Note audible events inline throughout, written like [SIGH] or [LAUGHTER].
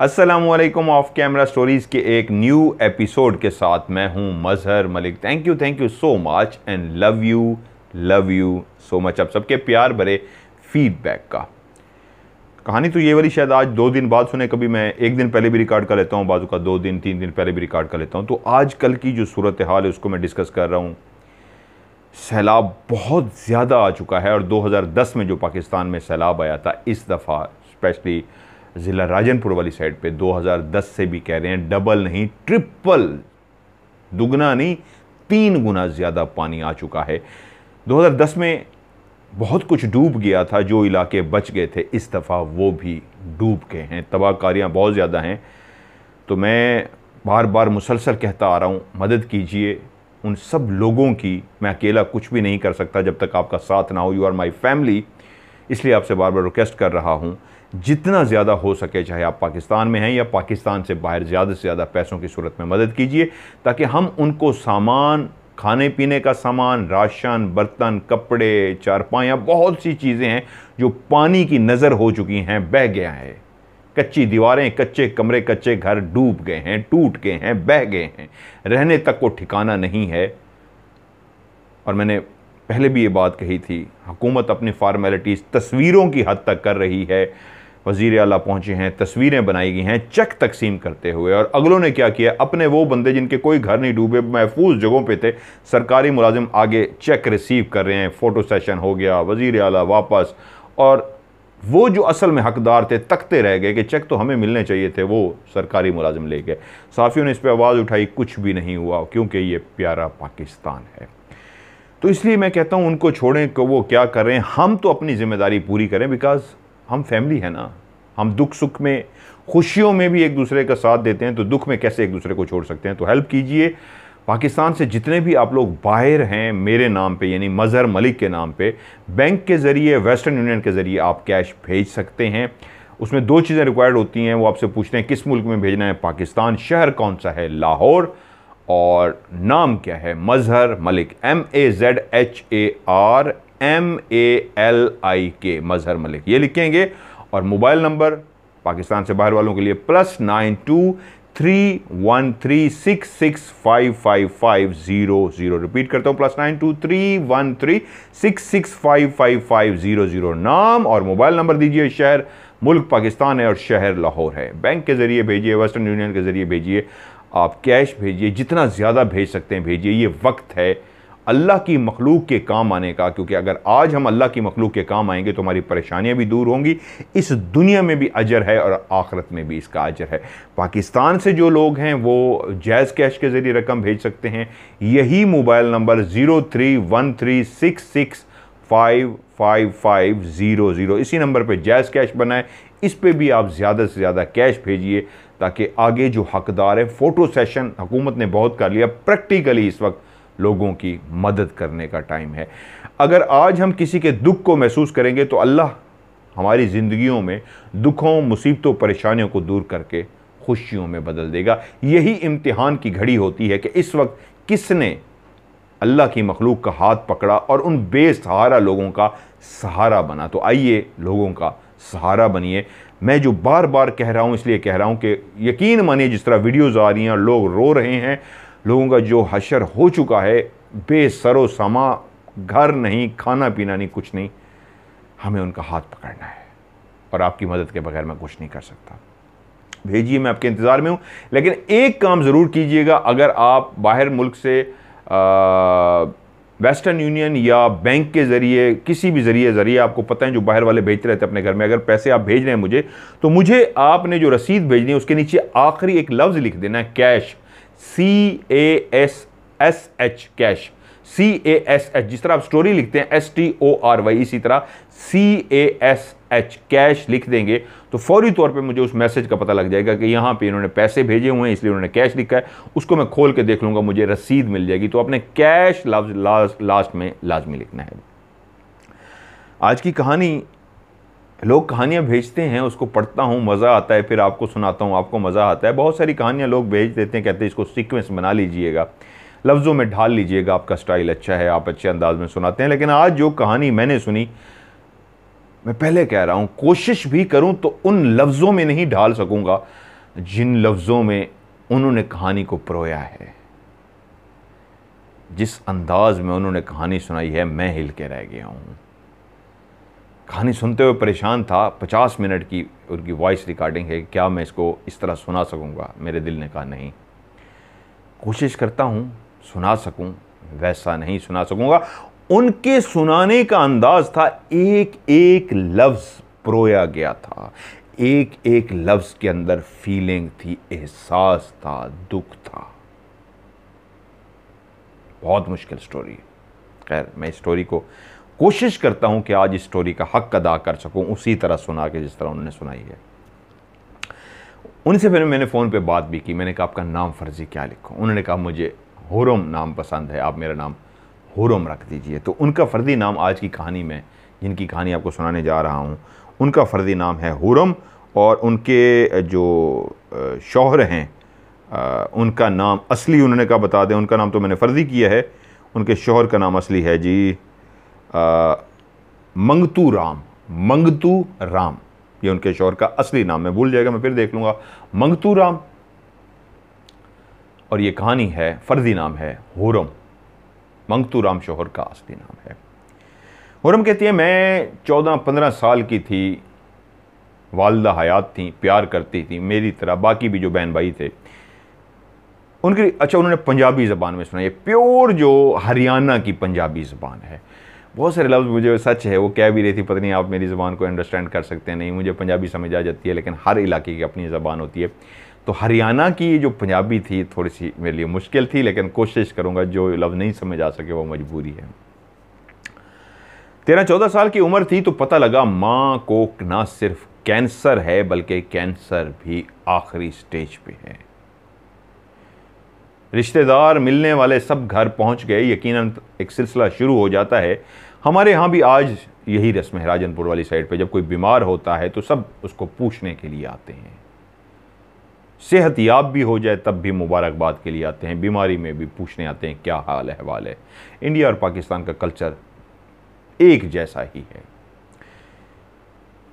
Aslam of camera stories के एक new episode के साथ मैं हूं Mazhar Malik thank you thank you so much and love you love you so much आप सबके प्यार भरे फीडबैक का कहानी तो ये वाली शायद आज दो दिन बाद सुने कभी मैं एक दिन पहले भी रिकॉर्ड कर लेता हूँ बाजू का दो दिन तीन दिन पहले भी रिकॉर्ड कर लेता हूँ तो आज कल की जो सूरत हाल है उसको मैं डिस्कस कर रहा हूँ सैलाब बहुत ज़्यादा आ चुका है और 2010 में जो पाकिस्तान में सैलाब आया था इस दफ़ा स्पेशली ज़िला राजनपुर वाली साइड पे 2010 से भी कह रहे हैं डबल नहीं ट्रिपल दुगना नहीं तीन गुना ज़्यादा पानी आ चुका है 2010 में बहुत कुछ डूब गया था जो इलाके बच गए थे इस दफ़ा वो भी डूब गए हैं तबाहकारियाँ बहुत ज़्यादा हैं तो मैं बार बार मुसलसल कहता आ रहा हूँ मदद कीजिए उन सब लोगों की मैं अकेला कुछ भी नहीं कर सकता जब तक आपका साथ ना हो यू आर माई फैमिली इसलिए आपसे बार बार रिक्वेस्ट कर रहा हूँ जितना ज़्यादा हो सके चाहे आप पाकिस्तान में हैं या पाकिस्तान से बाहर ज़्यादा से ज़्यादा पैसों की सूरत में मदद कीजिए ताकि हम उनको सामान खाने पीने का सामान राशन बर्तन कपड़े चारपाइयाँ बहुत सी चीज़ें हैं जो पानी की नज़र हो चुकी हैं बह गया है कच्ची दीवारें कच्चे कमरे कच्चे घर डूब गए हैं टूट गए हैं बह गए हैं रहने तक को ठिकाना नहीं है और मैंने पहले भी ये बात कही थी हुकूमत अपनी फार्मेलिटीज़ तस्वीरों की हद तक कर रही है वजीर अला पहुँचे हैं तस्वीरें बनाई गई हैं चेक तकसीम करते हुए और अगलों ने क्या किया अपने वो बंदे जिनके कोई घर नहीं डूबे महफूज जगहों पर थे सरकारी मुलाजिम आगे चेक रिसीव कर रहे हैं फ़ोटो सेशन हो गया वजीर अला वापस और वो जो असल में हकदार थे तकते रह गए कि चेक तो हमें मिलने चाहिए थे वो सरकारी मुलाजिम ले गए साफियों ने इस पर आवाज़ उठाई कुछ भी नहीं हुआ क्योंकि ये प्यारा पाकिस्तान है तो इसलिए मैं कहता हूँ उनको छोड़ें कि वो क्या करें हम तो अपनी ज़िम्मेदारी पूरी करें बिकॉज़ हम फैमिली है ना हम दुख सुख में खुशियों में भी एक दूसरे का साथ देते हैं तो दुख में कैसे एक दूसरे को छोड़ सकते हैं तो हेल्प कीजिए पाकिस्तान से जितने भी आप लोग बाहर हैं मेरे नाम पे यानी मज़हर मलिक के नाम पे बैंक के ज़रिए वेस्टर्न यूनियन के ज़रिए आप कैश भेज सकते हैं उसमें दो चीज़ें रिक्वायर्ड होती हैं वो आपसे पूछते हैं किस मुल्क में भेजना है पाकिस्तान शहर कौन सा है लाहौर और नाम क्या है Mazhar Malik M A Z H A R M A L I K Mazhar Malik ये लिखेंगे और मोबाइल नंबर पाकिस्तान से बाहर वालों के लिए plus nine two three one three six six five five five zero zero repeat करता हूँ plus nine two three one three six six five five five zero zero नाम और मोबाइल नंबर दीजिए शहर मुल्क पाकिस्तान है और शहर लाहौर है बैंक के ज़रिए भेजिए वेस्टर्न यूनियन के ज़रिए भेजिए आप कैश भेजिए जितना ज़्यादा भेज सकते हैं भेजिए ये वक्त है अल्लाह की मखलूक के काम आने का क्योंकि अगर आज हम अल्लाह की मखलूक के काम आएंगे तो हमारी परेशानियां भी दूर होंगी इस दुनिया में भी अजर है और आखरत में भी इसका अजर है पाकिस्तान से जो लोग हैं वो जैज़ कैश के ज़रिए रकम भेज सकते हैं यही mobile number zero three one three six six five five five zero zero इसी नंबर पर जैज़ कैश बनाए इस पर भी आप ज़्यादा से ज़्यादा कैश भेजिए ताकि आगे जो हकदार हैं फ़ोटो सेशन हुकूमत ने बहुत कर लिया प्रैक्टिकली इस वक्त लोगों की मदद करने का टाइम है अगर आज हम किसी के दुख को महसूस करेंगे तो अल्लाह हमारी ज़िंदगियों में दुखों मुसीबतों परेशानियों को दूर करके खुशियों में बदल देगा यही इम्तिहान की घड़ी होती है कि इस वक्त किसने अल्लाह की मखलूक का हाथ पकड़ा और उन बेसहारा लोगों का सहारा बना तो आइए लोगों का सहारा बनिए मैं जो बार बार कह रहा हूँ इसलिए कह रहा हूँ कि यकीन मानिए जिस तरह वीडियोज़ आ रही हैं लोग रो रहे हैं लोगों का जो हशर हो चुका है बेसरो समा घर नहीं खाना पीना नहीं कुछ नहीं हमें उनका हाथ पकड़ना है और आपकी मदद के बगैर मैं कुछ नहीं कर सकता भेजिए मैं आपके इंतज़ार में हूँ लेकिन एक काम ज़रूर कीजिएगा अगर आप बाहर मुल्क से वेस्टर्न यूनियन या बैंक के ज़रिए किसी भी ज़रिए ज़रिए आपको पता है जो बाहर वाले भेजते रहते हैं अपने घर में अगर पैसे आप भेज रहे हैं मुझे तो मुझे आपने जो रसीद भेजनी है उसके नीचे आखिरी एक लफ्ज़ लिख देना है cash C A S S H cash C A S H जिस तरह आप स्टोरी लिखते हैं S T O R Y इसी तरह C A S H cash लिख देंगे तो फौरी तौर पे मुझे उस मैसेज का पता लग जाएगा कि यहाँ पे इन्होंने पैसे भेजे हुए हैं इसलिए उन्होंने कैश लिखा है उसको मैं खोल के देख लूँगा मुझे रसीद मिल जाएगी तो अपने कैश लफ्ज लास्ट में लाजमी लिखना है आज की कहानी लोग कहानियाँ भेजते हैं उसको पढ़ता हूँ मज़ा आता है फिर आपको सुनाता हूँ आपको मज़ा आता है बहुत सारी कहानियाँ लोग भेज देते हैं कहते हैं इसको सीक्वेंस बना लीजिएगा लफ्ज़ों में ढाल लीजिएगा आपका स्टाइल अच्छा है आप अच्छे अंदाज में सुनाते हैं लेकिन आज जो कहानी मैंने सुनी मैं पहले कह रहा हूँ कोशिश भी करूँ तो उन लफ्ज़ों में नहीं ढाल सकूँगा जिन लफ्ज़ों में उन्होंने कहानी को परोया है जिस अंदाज में उन्होंने कहानी सुनाई है मैं हिल के रह गया हूँ कहानी सुनते हुए परेशान था पचास मिनट की उनकी वॉइस रिकॉर्डिंग है क्या मैं इसको इस तरह सुना सकूँगा मेरे दिल ने कहा नहीं कोशिश करता हूँ सुना सकूँ वैसा नहीं सुना सकूँगा उनके सुनाने का अंदाज था एक एक लफ्ज़ प्रोया गया था एक एक लफ्ज़ के अंदर फीलिंग थी एहसास था दुख था बहुत मुश्किल स्टोरी खैर मैं इस स्टोरी को कोशिश करता हूँ कि आज इस स्टोरी का हक अदा कर सकूँ उसी तरह सुना के जिस तरह उन्होंने सुनाई है उनसे फिर मैंने फ़ोन पे बात भी की मैंने कहा आपका नाम फर्जी क्या लिखूँ उन्होंने कहा मुझे हुरम नाम पसंद है आप मेरा नाम हुरम रख दीजिए तो उनका फ़र्जी नाम आज की कहानी में जिनकी कहानी आपको सुनाने जा रहा हूँ उनका फ़र्जी नाम है हुरम और उनके जो शौहर हैं उनका नाम असली उन्होंने कहा बता दें उनका नाम तो मैंने फ़र्जी किया है उनके शोहर का नाम असली है जी मंगतू राम मंगतू राम ये उनके शोर का असली नाम है भूल जाएगा मैं फिर देख लूँगा मंगतू राम और ये कहानी है फर्जी नाम है हुरम मंगतू राम शोहर का असली नाम है हुरम कहती है मैं चौदह पंद्रह साल की थी वालदा हयात थी प्यार करती थी मेरी तरह बाकी भी जो बहन भाई थे उनकी अच्छा उन्होंने पंजाबी ज़बान में सुना ये प्योर जो हरियाणा की पंजाबी ज़बान है बहुत सारे लफ्ज़ मुझे सच है वो कह भी रही थी पत्नी आप मेरी ज़बान को अंडरस्टैंड कर सकते हैं नहीं मुझे पंजाबी समझ आ जाती है लेकिन हर इलाके की अपनी ज़बान होती है तो हरियाणा की जो पंजाबी थी थोड़ी सी मेरे लिए मुश्किल थी लेकिन कोशिश करूँगा जो लफ्ज़ नहीं समझ आ सके वो मजबूरी है तेरह चौदह साल की उम्र थी तो पता लगा माँ को ना सिर्फ कैंसर है बल्कि कैंसर भी आखिरी स्टेज पे है रिश्तेदार मिलने वाले सब घर पहुंच गए यकीनन एक सिलसिला शुरू हो जाता है हमारे यहाँ भी आज यही रस्म है राजनपुर वाली साइड पे जब कोई बीमार होता है तो सब उसको पूछने के लिए आते हैं सेहत याब भी हो जाए तब भी मुबारकबाद के लिए आते हैं बीमारी में भी पूछने आते हैं क्या हाल अहवाल है इंडिया और पाकिस्तान का कल्चर एक जैसा ही है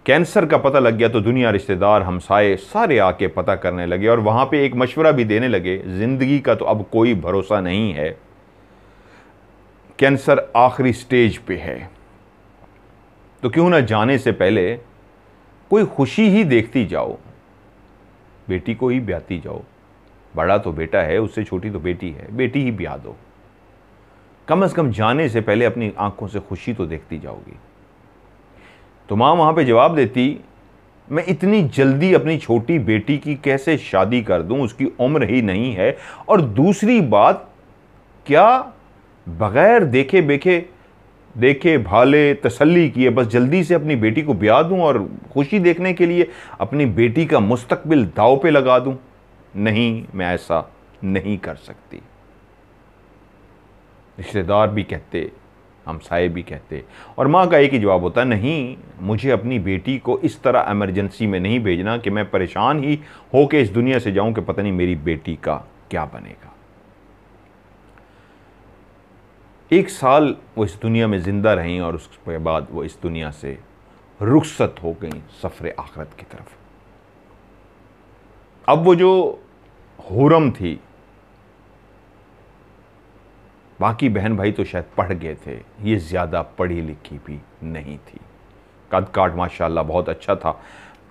कैंसर का पता लग गया तो दुनिया रिश्तेदार हमसाए सारे आके पता करने लगे और वहाँ पे एक मशवरा भी देने लगे ज़िंदगी का तो अब कोई भरोसा नहीं है कैंसर आखिरी स्टेज पे है तो क्यों ना जाने से पहले कोई खुशी ही देखती जाओ बेटी को ही ब्याती जाओ बड़ा तो बेटा है उससे छोटी तो बेटी है बेटी ही ब्याह दो कम से कम जाने से पहले अपनी आंखों से खुशी तो देखती जाओगी तो माँ वहां पे जवाब देती मैं इतनी जल्दी अपनी छोटी बेटी की कैसे शादी कर दूं उसकी उम्र ही नहीं है और दूसरी बात क्या बगैर देखे बेखे देखे भाले तसल्ली किए बस जल्दी से अपनी बेटी को ब्याह दूं और खुशी देखने के लिए अपनी बेटी का मुस्तकबिल दाव पे लगा दूं नहीं मैं ऐसा नहीं कर सकती रिश्तेदार भी कहते हमसाए भी कहते और माँ का एक ही जवाब होता नहीं मुझे अपनी बेटी को इस तरह एमरजेंसी में नहीं भेजना कि मैं परेशान ही होके इस दुनिया से जाऊं कि पता नहीं मेरी बेटी का क्या बनेगा एक साल वो इस दुनिया में ज़िंदा रहीं और उसके बाद वो इस दुनिया से रुखसत हो गई सफ़र आखरत की तरफ अब वो जो हुरम थी बाकी बहन भाई तो शायद पढ़ गए थे ये ज़्यादा पढ़ी लिखी भी नहीं थी कद काट माशाल्लाह बहुत अच्छा था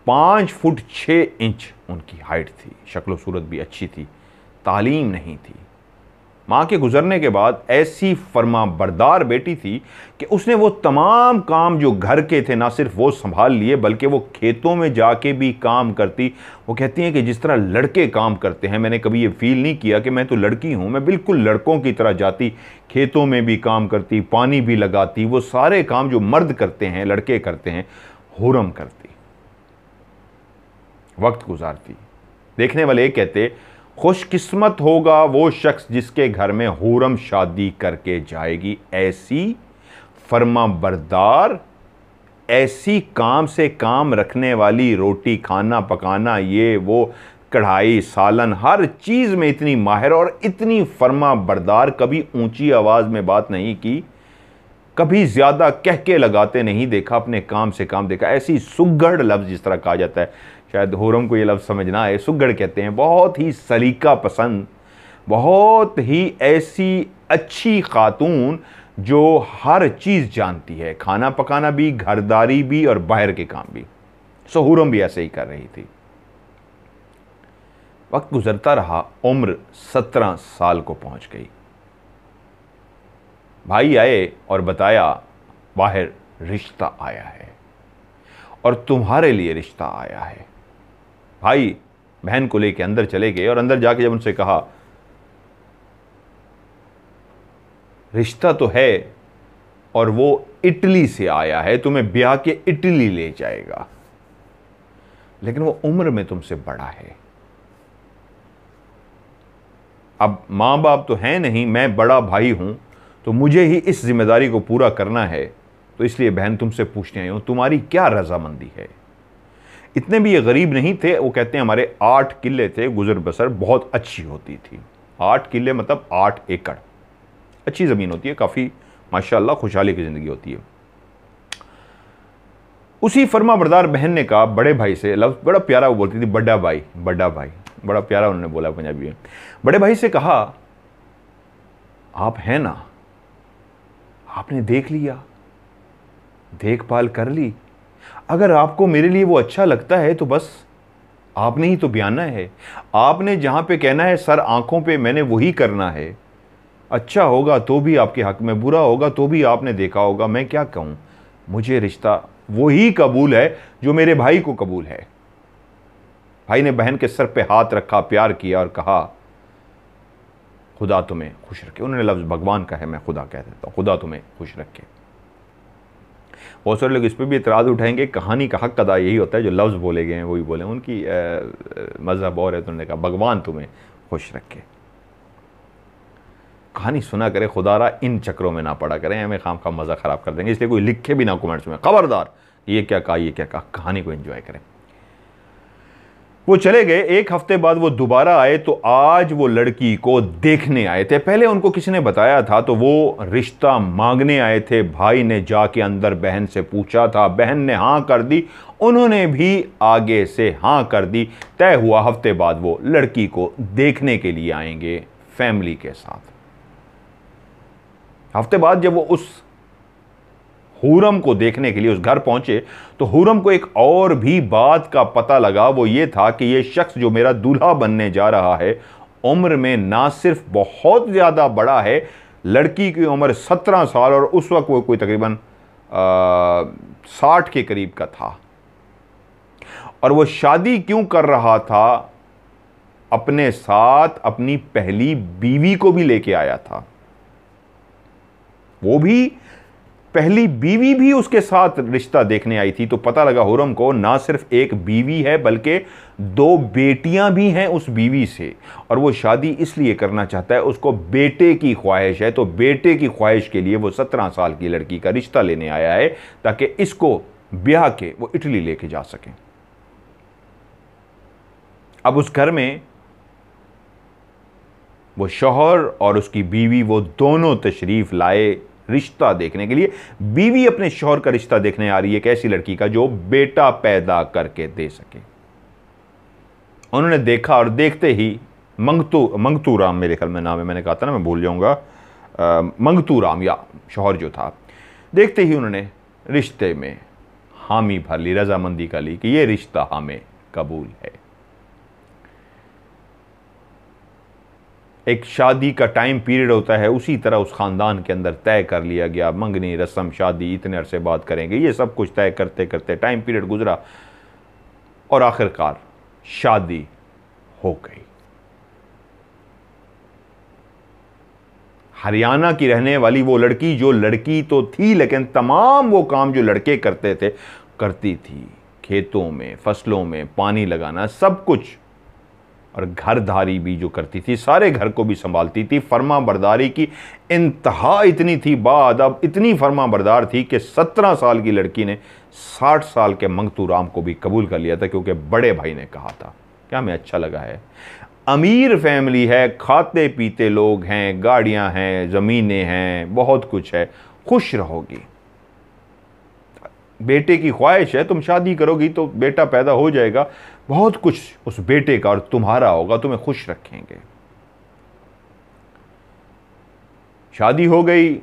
पाँच फुट छः इंच उनकी हाइट थी शक्ल सूरत भी अच्छी थी तालीम नहीं थी माँ के गुजरने के बाद ऐसी फर्मा बरदार बेटी थी कि उसने वो तमाम काम जो घर के थे ना सिर्फ वो संभाल लिए बल्कि वो खेतों में जाके भी काम करती वो कहती हैं कि जिस तरह लड़के काम करते हैं मैंने कभी ये फील नहीं किया कि मैं तो लड़की हूँ मैं बिल्कुल लड़कों की तरह जाती खेतों में भी काम करती पानी भी लगाती वो सारे काम जो मर्द करते हैं लड़के करते हैं हुरम करती वक्त गुजारती देखने वाले कहते खुशकिस्मत होगा वो शख्स जिसके घर में हुरम शादी करके जाएगी ऐसी फर्मा बरदार ऐसी काम से काम रखने वाली रोटी खाना पकाना ये वो कढ़ाई सालन हर चीज़ में इतनी माहिर और इतनी फर्मा बरदार कभी ऊंची आवाज़ में बात नहीं की कभी ज़्यादा कह के लगाते नहीं देखा अपने काम से काम देखा ऐसी सुगढ़ लफ्ज़ जिस तरह कहा जाता है शायद होरम को ये लफ्ज़ समझ ना आए सुगड़ कहते हैं बहुत ही सलीका पसंद बहुत ही ऐसी अच्छी खातून जो हर चीज़ जानती है खाना पकाना भी घरदारी भी और बाहर के काम भी सहूरम भी ऐसे ही कर रही थी वक्त गुजरता रहा उम्र सत्रह साल को पहुंच गई भाई आए और बताया बाहर रिश्ता आया है और तुम्हारे लिए रिश्ता आया है भाई बहन को लेके अंदर चले गए और अंदर जाके जब उनसे कहा रिश्ता तो है और वो इटली से आया है तुम्हें ब्याह के इटली ले जाएगा लेकिन वो उम्र में तुमसे बड़ा है अब माँ बाप तो है नहीं मैं बड़ा भाई हूं तो मुझे ही इस जिम्मेदारी को पूरा करना है तो इसलिए बहन तुमसे पूछने आई हूं तुम्हारी क्या रजामंदी है इतने भी ये गरीब नहीं थे वो कहते हैं हमारे आठ किले थे गुजर बसर बहुत अच्छी होती थी आठ किले मतलब आठ एकड़ अच्छी ज़मीन होती है काफ़ी माशाल्लाह खुशहाली की ज़िंदगी होती है उसी फर्मा बरदार बहन ने कहा बड़े भाई से लफ्ज़ बड़ा प्यारा वो बोलती थी बड्डा भाई बड्डा भाई बड़ा प्यारा उन्होंने बोला पंजाबी में बड़े भाई से कहा आप हैं ना आपने देख लिया देखभाल कर ली अगर आपको मेरे लिए वो अच्छा लगता है तो बस आपने ही तो बयाना है आपने जहाँ पे कहना है सर आँखों पे मैंने वही करना है अच्छा होगा तो भी आपके हक में बुरा होगा तो भी आपने देखा होगा मैं क्या कहूँ मुझे रिश्ता वही कबूल है जो मेरे भाई को कबूल है भाई ने बहन के सर पे हाथ रखा प्यार किया और कहा खुदा तुम्हें खुश रखे उन्होंने लफ्ज़ भगवान का है मैं खुदा कह देता हूँ खुदा तुम्हें खुश रखे बहुत सारे लोग इस पर भी इतराज़ उठाएंगे कहानी का हक अदा यही होता है जो लफ्ज़ बोले गए हैं वही बोले उनकी मज़हब और है तो उन्होंने कहा भगवान तुम्हें खुश रखे कहानी सुना करें खुदारा इन चक्रों में ना पड़ा करें हमें खाम का मज़ा ख़राब कर देंगे इसलिए कोई लिखे भी ना कमेंट्स में खबरदार ये क्या कहा ये क्या कहा कहानी को एंजॉय करें वो चले गए एक हफ्ते बाद वो दोबारा आए तो आज वो लड़की को देखने आए थे पहले उनको किसी ने बताया था तो वो रिश्ता मांगने आए थे भाई ने जाके अंदर बहन से पूछा था बहन ने हाँ कर दी उन्होंने भी आगे से हाँ कर दी तय हुआ हफ्ते बाद वो लड़की को देखने के लिए आएंगे फैमिली के साथ हफ्ते बाद जब वो उस हुरम को देखने के लिए उस घर पहुंचे तो हुरम को एक और भी बात का पता लगा वो ये था कि ये शख्स जो मेरा दूल्हा बनने जा रहा है उम्र में ना सिर्फ बहुत ज़्यादा बड़ा है लड़की की उम्र सत्रह साल और उस वक्त वो कोई तकरीबन साठ के करीब का था और वो शादी क्यों कर रहा था अपने साथ अपनी पहली बीवी को भी लेके आया था वो भी पहली बीवी भी उसके साथ रिश्ता देखने आई थी तो पता लगा हुरम को ना सिर्फ एक बीवी है बल्कि दो बेटियां भी हैं उस बीवी से और वो शादी इसलिए करना चाहता है उसको बेटे की ख्वाहिश है तो बेटे की ख्वाहिश के लिए वो सत्रह साल की लड़की का रिश्ता लेने आया है ताकि इसको ब्याह के वो इटली लेके जा सकें अब उस घर में वो शोहर और उसकी बीवी वो दोनों तशरीफ़ लाए रिश्ता देखने के लिए बीवी अपने शोहर का रिश्ता देखने आ रही है एक ऐसी लड़की का जो बेटा पैदा करके दे सके उन्होंने देखा और देखते ही मंगतू मंगतू राम मेरे ख्याल में नाम है मैंने कहा था ना मैं भूल जाऊंगा मंगतू राम या शोहर जो था देखते ही उन्होंने रिश्ते में हामी भर ली रजामंदी कर ली कि ये रिश्ता हमें कबूल है एक शादी का टाइम पीरियड होता है उसी तरह उस ख़ानदान के अंदर तय कर लिया गया मंगनी रस्म शादी इतने अरसे बात करेंगे ये सब कुछ तय करते करते टाइम पीरियड गुजरा और आखिरकार शादी हो गई हरियाणा की रहने वाली वो लड़की जो लड़की तो थी लेकिन तमाम वो काम जो लड़के करते थे करती थी खेतों में फसलों में पानी लगाना सब कुछ और घरधारी भी जो करती थी सारे घर को भी संभालती थी फर्मा बरदारी की इंतहा इतनी थी बाद अब इतनी फर्मा बरदार थी कि सत्रह साल की लड़की ने साठ साल के मंगतू राम को भी कबूल कर लिया था क्योंकि बड़े भाई ने कहा था क्या हमें अच्छा लगा है अमीर फैमिली है खाते पीते लोग हैं गाड़ियाँ हैं ज़मीनें हैं बहुत कुछ है खुश रहोगी बेटे की ख्वाहिश है तुम शादी करोगी तो बेटा पैदा हो जाएगा बहुत कुछ उस बेटे का और तुम्हारा होगा तुम्हें खुश रखेंगे शादी हो गई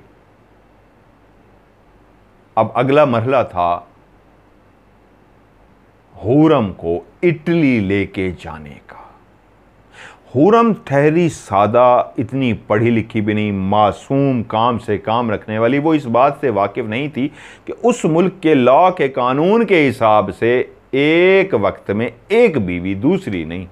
अब अगला मरला था हूरम को इटली लेके जाने का हुरम ठहरी सादा इतनी पढ़ी लिखी भी नहीं मासूम काम से काम रखने वाली वो इस बात से वाकिफ़ नहीं थी कि उस मुल्क के लॉ के कानून के हिसाब से एक वक्त में एक बीवी दूसरी नहीं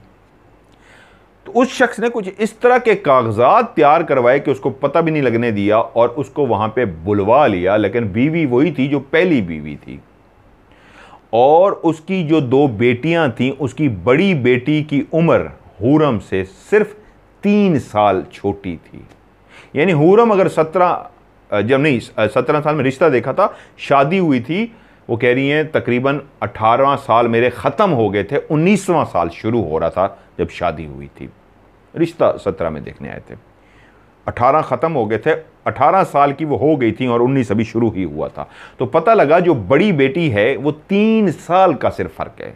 तो उस शख्स ने कुछ इस तरह के कागजात तैयार करवाए कि उसको पता भी नहीं लगने दिया और उसको वहाँ पर बुलवा लिया लेकिन बीवी वही थी जो पहली बीवी थी और उसकी जो दो बेटियाँ थीं उसकी बड़ी बेटी की उम्र हुरम से सिर्फ तीन साल छोटी थी यानी हुरम अगर सत्रह जब नहीं सत्रह साल में रिश्ता देखा था शादी हुई थी वो कह रही हैं तकरीबन अठारहवां साल मेरे ख़त्म हो गए थे उन्नीसवां साल शुरू हो रहा था जब शादी हुई थी रिश्ता सत्रह में देखने आए थे अठारह ख़त्म हो गए थे अठारह साल की वो हो गई थी और उन्नीस अभी शुरू ही हुआ था तो पता लगा जो बड़ी बेटी है वो तीन साल का सिर्फ फ़र्क है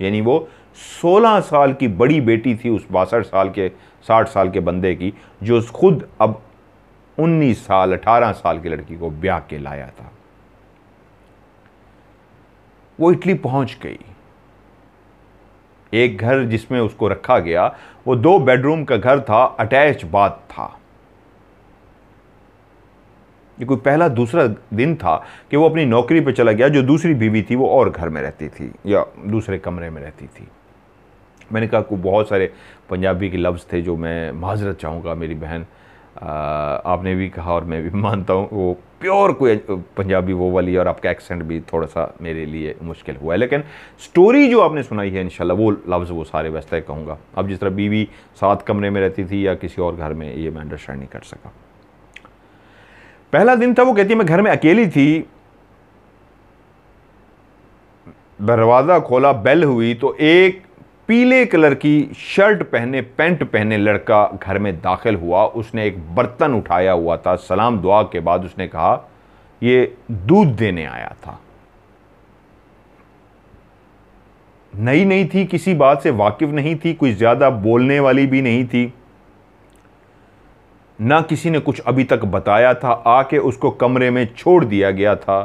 यानी वो 16 साल की बड़ी बेटी थी उस बासठ साल के 60 साल के बंदे की जो खुद अब 19 साल 18 साल की लड़की को ब्याह के लाया था वो इटली पहुंच गई एक घर जिसमें उसको रखा गया वो दो बेडरूम का घर था अटैच बाथ था ये कोई पहला दूसरा दिन था कि वो अपनी नौकरी पे चला गया जो दूसरी बीवी थी वो और घर में रहती थी या दूसरे कमरे में रहती थी मैंने कहा को बहुत सारे पंजाबी के लफ्ज़ थे जो मैं माजरत चाहूँगा मेरी बहन आपने भी कहा और मैं भी [LAUGHS] मानता हूँ वो प्योर कोई पंजाबी वो वाली और आपका एक्सेंट भी थोड़ा सा मेरे लिए मुश्किल हुआ है लेकिन स्टोरी जो आपने सुनाई है इन वो लफ्ज़ वो सारे वैसे ही कहूँगा अब जिस तरह बीवी सात कमरे में रहती थी या किसी और घर में ये मैं अंडरस्टैंड नहीं कर सका पहला दिन था वो कहती मैं घर में अकेली थी दरवाज़ा खोला बेल हुई तो एक पीले कलर की शर्ट पहने पैंट पहने लड़का घर में दाखिल हुआ उसने एक बर्तन उठाया हुआ था सलाम दुआ के बाद उसने कहा ये दूध देने आया था नई नहीं थी किसी बात से वाकिफ नहीं थी कोई ज़्यादा बोलने वाली भी नहीं थी ना किसी ने कुछ अभी तक बताया था आके उसको कमरे में छोड़ दिया गया था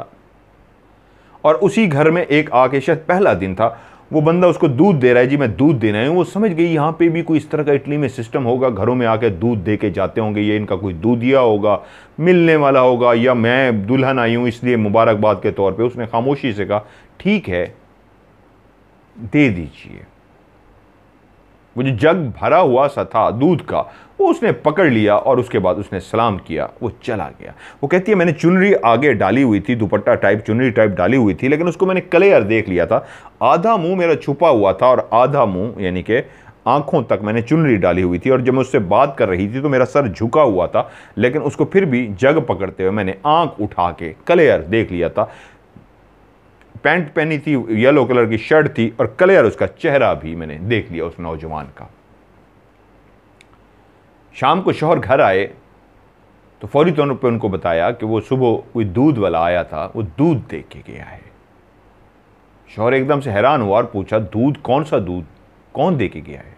और उसी घर में एक आके शायद पहला दिन था वो बंदा उसको दूध दे रहा है जी मैं दूध देना है वो समझ गई यहाँ पे भी कोई इस तरह का इटली में सिस्टम होगा घरों में आके दूध दे के जाते होंगे ये इनका कोई दूधिया होगा मिलने वाला होगा या मैं दुल्हन आई हूँ इसलिए मुबारकबाद के तौर पर उसने खामोशी से कहा ठीक है दे दीजिए वो जो जग भरा हुआ सा था दूध का वो उसने पकड़ लिया और उसके बाद उसने सलाम किया वो चला गया वो कहती है मैंने चुनरी आगे डाली हुई थी दुपट्टा टाइप चुनरी टाइप डाली हुई थी लेकिन उसको मैंने कलेयर देख लिया था आधा मुंह मेरा छुपा हुआ था और आधा मुंह यानी कि आंखों तक मैंने चुनरी डाली हुई थी और जब मैं उससे बात कर रही थी तो मेरा सर झुका हुआ था लेकिन उसको फिर भी जग पकड़ते हुए मैंने आंख उठा के क्लियर देख लिया था पैंट पहनी थी येलो कलर की शर्ट थी और कलेयर उसका चेहरा भी मैंने देख लिया उस नौजवान का शाम को शोहर घर आए तो फौरी तौर पर उनको बताया कि वो सुबह कोई दूध वाला आया था वो दूध दे के गया है शोहर एकदम से हैरान हुआ और पूछा दूध कौन सा दूध कौन दे के गया है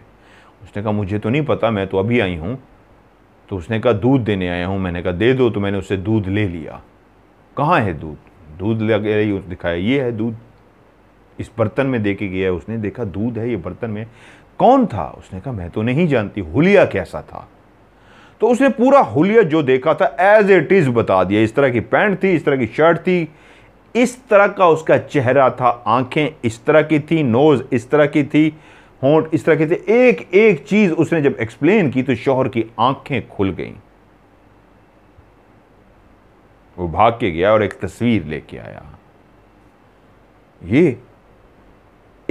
उसने कहा मुझे तो नहीं पता मैं तो अभी आई हूँ तो उसने कहा दूध देने आया हूँ मैंने कहा दे दो तो मैंने उससे दूध ले लिया कहाँ है दूध दूध लगे रही दिखाया ये है दूध इस बर्तन में दे के गया है उसने देखा दूध है ये बर्तन में कौन था उसने कहा मैं तो नहीं जानती हुलिया कैसा था तो उसने पूरा हुलिया जो देखा था एज इट इज़ बता दिया इस तरह की पैंट थी इस तरह की शर्ट थी इस तरह का उसका चेहरा था आंखें इस तरह की थी नोज़ इस तरह की थी होंठ इस तरह की थी एक एक चीज़ उसने जब एक्सप्लेन की तो शोहर की आंखें खुल गईं वो भाग के गया और एक तस्वीर लेके आया ये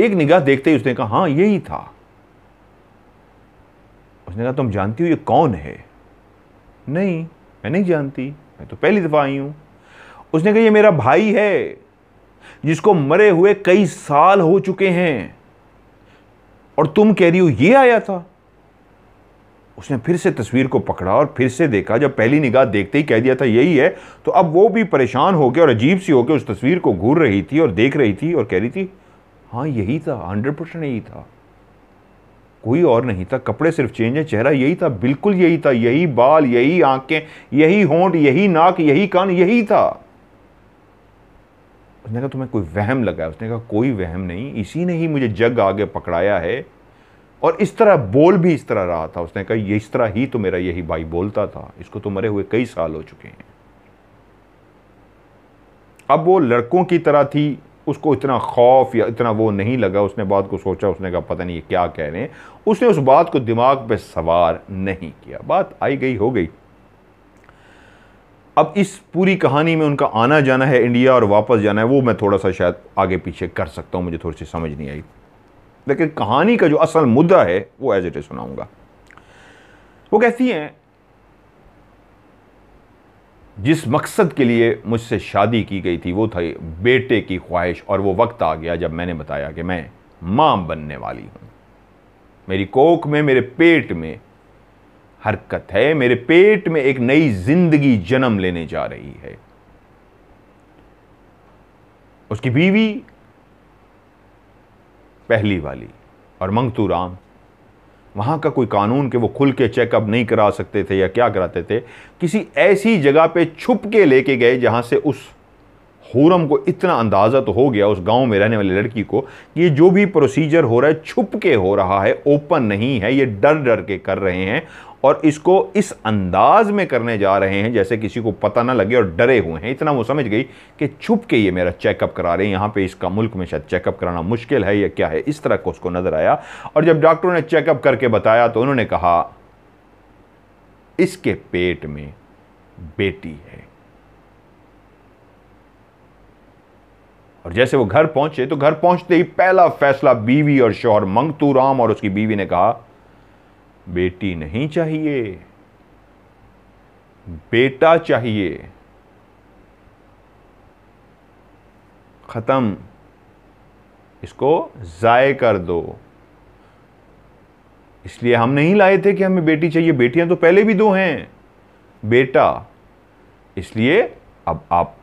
एक निगाह देखते ही उसने कहा हाँ यही था उसने कहा तुम जानती हो ये कौन है नहीं मैं नहीं जानती मैं तो पहली दफ़ा आई हूं उसने कहा ये मेरा भाई है जिसको मरे हुए कई साल हो चुके हैं और तुम कह रही हो ये आया था उसने फिर से तस्वीर को पकड़ा और फिर से देखा जब पहली निगाह देखते ही कह दिया था यही है तो अब वो भी परेशान होकर और अजीब सी होकर उस तस्वीर को घूर रही थी और देख रही थी और कह रही थी हाँ यही था हंड्रेड परसेंट यही था कोई और नहीं था कपड़े सिर्फ चेंज है चेहरा यही था बिल्कुल यही था यही बाल यही आंखें यही होंठ यही नाक यही कान यही था उसने कहा तुम्हें कोई वहम लगा उसने कहा कोई वहम नहीं इसी ने ही मुझे जग आगे पकड़ाया है और इस तरह बोल भी इस तरह रहा था उसने कहा ये इस तरह ही तो मेरा यही भाई बोलता था इसको तो मरे हुए कई साल हो चुके हैं अब वो लड़कों की तरह थी उसको इतना खौफ या इतना वो नहीं लगा उसने बात को सोचा उसने कहा पता नहीं ये क्या कह रहे हैं उसने उस बात को दिमाग पे सवार नहीं किया बात आई गई हो गई अब इस पूरी कहानी में उनका आना जाना है इंडिया और वापस जाना है वो मैं थोड़ा सा शायद आगे पीछे कर सकता हूँ मुझे थोड़ी सी समझ नहीं आई लेकिन कहानी का जो असल मुद्दा है वो एज इट इज़ सुनाऊंगा वो कहती हैं जिस मकसद के लिए मुझसे शादी की गई थी वो था बेटे की ख्वाहिश और वो वक्त आ गया जब मैंने बताया कि मैं माँ बनने वाली हूँ मेरी कोख में मेरे पेट में हरकत है मेरे पेट में एक नई जिंदगी जन्म लेने जा रही है उसकी बीवी पहली वाली और मंगतू राम वहाँ का कोई कानून कि वो खुल के चेकअप नहीं करा सकते थे या क्या कराते थे किसी ऐसी जगह पे छुप के लेके गए जहाँ से उस हुरम को इतना अंदाज़ा तो हो गया उस गांव में रहने वाली लड़की को कि ये जो भी प्रोसीजर हो रहा है छुप के हो रहा है ओपन नहीं है ये डर डर के कर रहे हैं और इसको इस अंदाज में करने जा रहे हैं जैसे किसी को पता ना लगे और डरे हुए हैं इतना वो समझ गई कि छुप के ये मेरा चेकअप करा रहे हैं यहाँ पे इसका मुल्क में शायद चेकअप कराना मुश्किल है या क्या है इस तरह को उसको नज़र आया और जब डॉक्टरों ने चेकअप करके बताया तो उन्होंने कहा इसके पेट में बेटी है और जैसे वो घर पहुंचे तो घर पहुंचते ही पहला फैसला बीवी और शोहर मंगतू राम और उसकी बीवी ने कहा बेटी नहीं चाहिए बेटा चाहिए ख़त्म इसको ज़ाय कर दो इसलिए हम नहीं लाए थे कि हमें बेटी चाहिए बेटियां तो पहले भी दो हैं बेटा इसलिए अब आप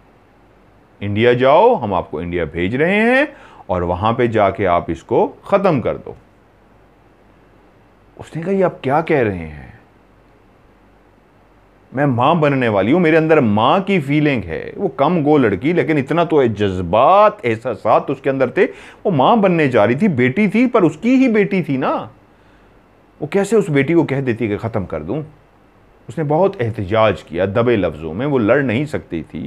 इंडिया जाओ हम आपको इंडिया भेज रहे हैं और वहां पे जाके आप इसको ख़त्म कर दो उसने कहा ये आप क्या कह रहे हैं मैं मां बनने वाली हूं मेरे अंदर मां की फीलिंग है वो कम गो लड़की लेकिन इतना तो जज्बात एहसास उसके अंदर थे वो मां बनने जा रही थी बेटी थी पर उसकी ही बेटी थी ना वो कैसे उस बेटी को कह देती कि ख़त्म कर दूं उसने बहुत एहतजाज किया दबे लफ्ज़ों में वो लड़ नहीं सकती थी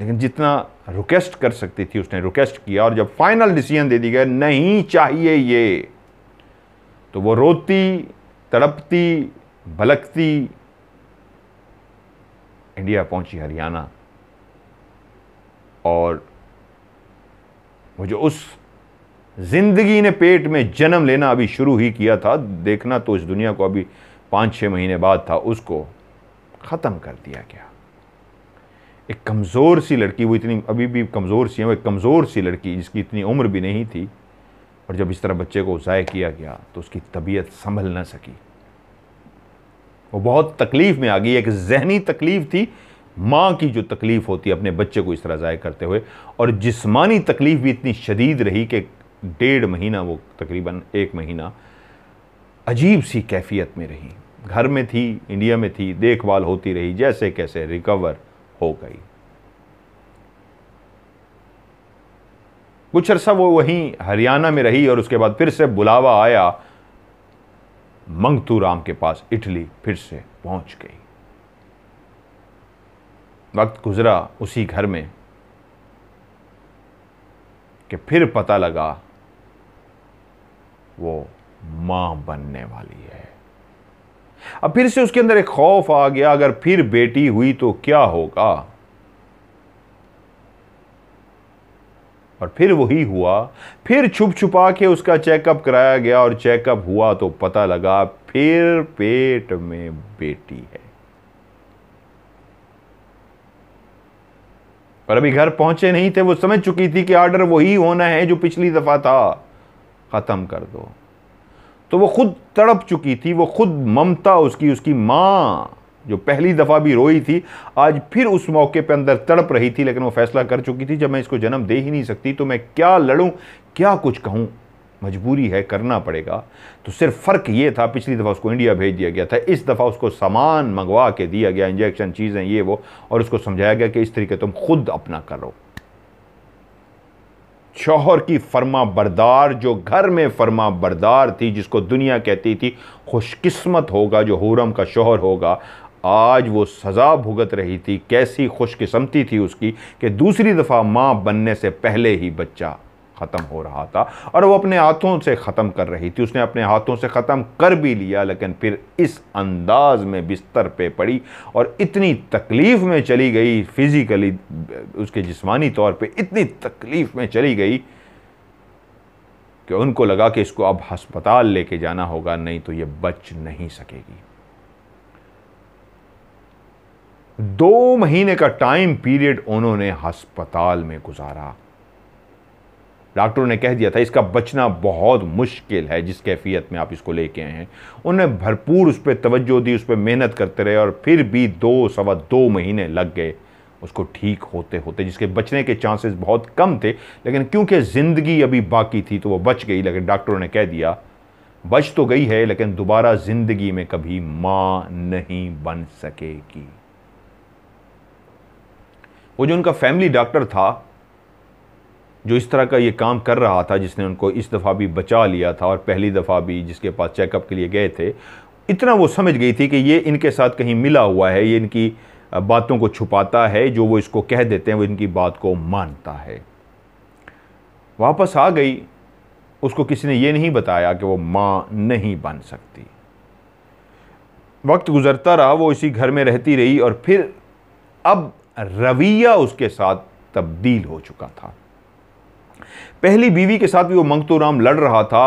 लेकिन जितना रिक्वेस्ट कर सकती थी उसने रिक्वेस्ट किया और जब फाइनल डिसीजन दे दी गई नहीं चाहिए ये तो वो रोती तड़पती भलकती इंडिया पहुंची हरियाणा और मुझे उस ज़िंदगी ने पेट में जन्म लेना अभी शुरू ही किया था देखना तो इस दुनिया को अभी पांच छः महीने बाद था उसको ख़त्म कर दिया गया एक कमज़ोर सी लड़की वो इतनी अभी भी कमज़ोर सी है वो एक कमज़ोर सी लड़की जिसकी इतनी उम्र भी नहीं थी और जब इस तरह बच्चे को ज़ाय किया गया तो उसकी तबीयत संभल ना सकी वो बहुत तकलीफ़ में आ गई एक जहनी तकलीफ़ थी माँ की जो तकलीफ़ होती है अपने बच्चे को इस तरह ज़ाय करते हुए और जिस्मानी तकलीफ़ भी इतनी शदीद रही कि डेढ़ महीना वो तकरीबन एक महीना अजीब सी कैफियत में रही घर में थी इंडिया में थी देखभाल होती रही जैसे कैसे रिकवर हो गई कुछ अरसा वो वहीं हरियाणा में रही और उसके बाद फिर से बुलावा आया मंगतू राम के पास इटली फिर से पहुंच गई वक्त गुजरा उसी घर में कि फिर पता लगा वो मां बनने वाली है अब फिर से उसके अंदर एक खौफ आ गया अगर फिर बेटी हुई तो क्या होगा और फिर वही हुआ फिर छुप छुपा के उसका चेकअप कराया गया और चेकअप हुआ तो पता लगा फिर पेट में बेटी है पर अभी घर पहुंचे नहीं थे वो समझ चुकी थी कि ऑर्डर वही होना है जो पिछली दफ़ा था ख़त्म कर दो तो वो खुद तड़प चुकी थी वो खुद ममता उसकी उसकी मां जो पहली दफ़ा भी रोई थी आज फिर उस मौके पे अंदर तड़प रही थी लेकिन वो फैसला कर चुकी थी जब मैं इसको जन्म दे ही नहीं सकती तो मैं क्या लड़ूँ क्या कुछ कहूं मजबूरी है करना पड़ेगा तो सिर्फ फ़र्क ये था पिछली दफ़ा उसको इंडिया भेज दिया गया था इस दफ़ा उसको सामान मंगवा के दिया गया इंजेक्शन चीज़ें ये वो और उसको समझाया गया कि इस तरीके तुम खुद अपना करो शौहर की फर्मा बरदार जो घर में फर्मा बरदार थी जिसको दुनिया कहती थी खुशकिस्मत होगा जो हुरम का शौहर होगा आज वो सज़ा भुगत रही थी कैसी खुशकिस्मती थी उसकी कि दूसरी दफ़ा माँ बनने से पहले ही बच्चा ख़त्म हो रहा था और वो अपने हाथों से ख़त्म कर रही थी उसने अपने हाथों से ख़त्म कर भी लिया लेकिन फिर इस अंदाज में बिस्तर पे पड़ी और इतनी तकलीफ़ में चली गई फिज़िकली उसके जिस्मानी तौर पे इतनी तकलीफ़ में चली गई कि उनको लगा कि इसको अब हस्पताल लेके जाना होगा नहीं तो ये बच नहीं सकेगी दो महीने का टाइम पीरियड उन्होंने अस्पताल में गुजारा डॉक्टरों ने कह दिया था इसका बचना बहुत मुश्किल है जिस कैफियत में आप इसको लेके आए हैं उन्हें भरपूर उस पर तवज्जो दी उस पर मेहनत करते रहे और फिर भी दो सवा दो महीने लग गए उसको ठीक होते होते जिसके बचने के चांसेस बहुत कम थे लेकिन क्योंकि ज़िंदगी अभी बाकी थी तो वो बच गई लेकिन डॉक्टरों ने कह दिया बच तो गई है लेकिन दोबारा ज़िंदगी में कभी माँ नहीं बन सकेगी वो जो उनका फैमिली डॉक्टर था जो इस तरह का ये काम कर रहा था जिसने उनको इस दफ़ा भी बचा लिया था और पहली दफ़ा भी जिसके पास चेकअप के लिए गए थे इतना वो समझ गई थी कि ये इनके साथ कहीं मिला हुआ है ये इनकी बातों को छुपाता है जो वो इसको कह देते हैं वो इनकी बात को मानता है वापस आ गई उसको किसी ने ये नहीं बताया कि वो माँ नहीं बन सकती वक्त गुज़रता रहा वो इसी घर में रहती रही और फिर अब रवैया उसके साथ तब्दील हो चुका था पहली बीवी के साथ भी वो मंगतो राम लड़ रहा था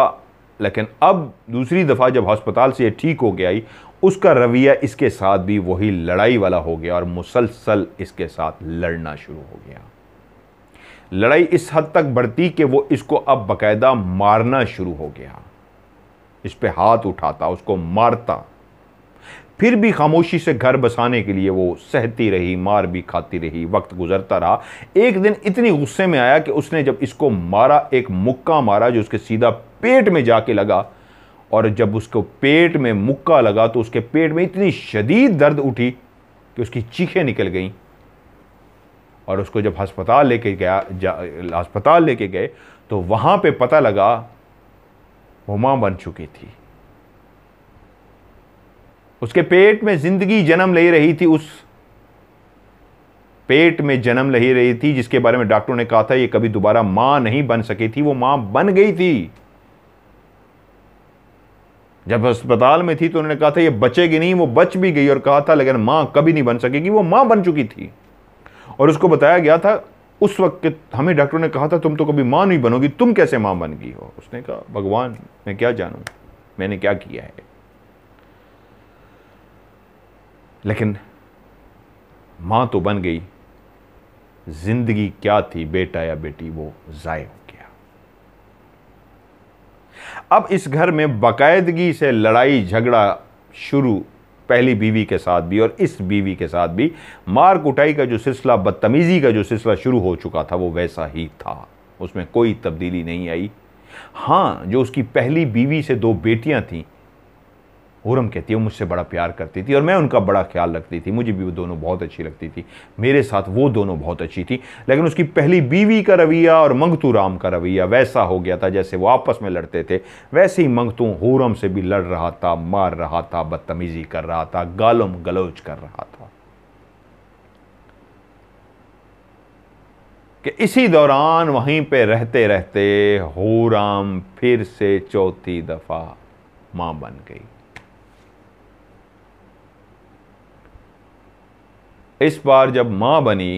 लेकिन अब दूसरी दफ़ा जब हॉस्पिटल से ठीक हो गया उसका रवैया इसके साथ भी वही लड़ाई वाला हो गया और मुसलसल इसके साथ लड़ना शुरू हो गया लड़ाई इस हद तक बढ़ती कि वो इसको अब बकायदा मारना शुरू हो गया इस पे हाथ उठाता उसको मारता फिर भी खामोशी से घर बसाने के लिए वो सहती रही मार भी खाती रही वक्त गुजरता रहा एक दिन इतनी गुस्से में आया कि उसने जब इसको मारा एक मुक्का मारा जो उसके सीधा पेट में जाके लगा और जब उसको पेट में मुक्का लगा तो उसके पेट में इतनी शदीद दर्द उठी कि उसकी चीखें निकल गईं और उसको जब हस्पताल लेके गया अस्पताल लेके गए तो वहाँ पे पता लगा वो माँ बन चुकी थी उसके पेट में जिंदगी जन्म ले रही थी उस पेट में जन्म ले रही थी जिसके बारे में डॉक्टरों ने कहा था ये कभी दोबारा मां नहीं बन सकी थी वो मां बन गई थी जब अस्पताल में थी तो उन्होंने कहा था ये बचेगी नहीं वो बच भी गई और कहा था लेकिन मां कभी नहीं बन सकेगी वो मां बन चुकी थी और उसको बताया गया था उस वक्त हमें डॉक्टरों ने कहा था तुम तो कभी मां नहीं बनोगी तुम कैसे मां बन गई हो उसने कहा भगवान मैं क्या जानू मैंने क्या किया है लेकिन माँ तो बन गई जिंदगी क्या थी बेटा या बेटी वो ज़ाय हो गया अब इस घर में बाकायदगी से लड़ाई झगड़ा शुरू पहली बीवी के साथ भी और इस बीवी के साथ भी मार कुटाई का जो सिलसिला बदतमीज़ी का जो सिलसिला शुरू हो चुका था वो वैसा ही था उसमें कोई तब्दीली नहीं आई हां जो उसकी पहली बीवी से दो बेटियां थीं हुरम कहती है वो मुझसे बड़ा प्यार करती थी और मैं उनका बड़ा ख्याल रखती थी मुझे भी वो दोनों बहुत अच्छी लगती थी मेरे साथ वो दोनों बहुत अच्छी थी लेकिन उसकी पहली बीवी का रवैया और मंगतू राम का रवैया वैसा हो गया था जैसे वो आपस में लड़ते थे वैसे ही मंगतू हुरम से भी लड़ रहा था मार रहा था बदतमीज़ी कर रहा था गालम गलौज कर रहा था कि इसी दौरान वहीं पे रहते रहते हुरम फिर से चौथी दफ़ा माँ बन गई इस बार जब माँ बनी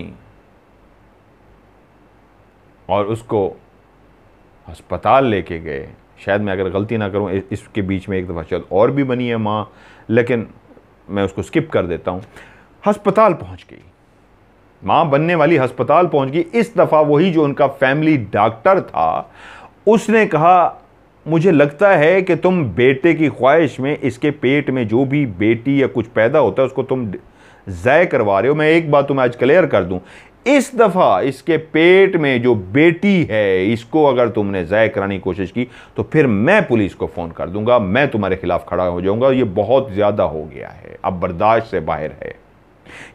और उसको अस्पताल लेके गए शायद मैं अगर गलती ना करूँ इसके बीच में एक दफ़ा शायद और भी बनी है माँ लेकिन मैं उसको स्किप कर देता हूँ हस्पताल पहुँच गई माँ बनने वाली हस्पताल पहुँच गई इस दफ़ा वही जो उनका फैमिली डॉक्टर था उसने कहा मुझे लगता है कि तुम बेटे की ख्वाहिश में इसके पेट में जो भी बेटी या कुछ पैदा होता है उसको तुम ज़ाय करवा रहे हो मैं एक बात तुम्हें आज क्लियर कर दूं इस दफ़ा इसके पेट में जो बेटी है इसको अगर तुमने ज़ाय कराने की कोशिश की तो फिर मैं पुलिस को फ़ोन कर दूंगा मैं तुम्हारे खिलाफ खड़ा हो जाऊंगा ये बहुत ज़्यादा हो गया है अब बर्दाश्त से बाहर है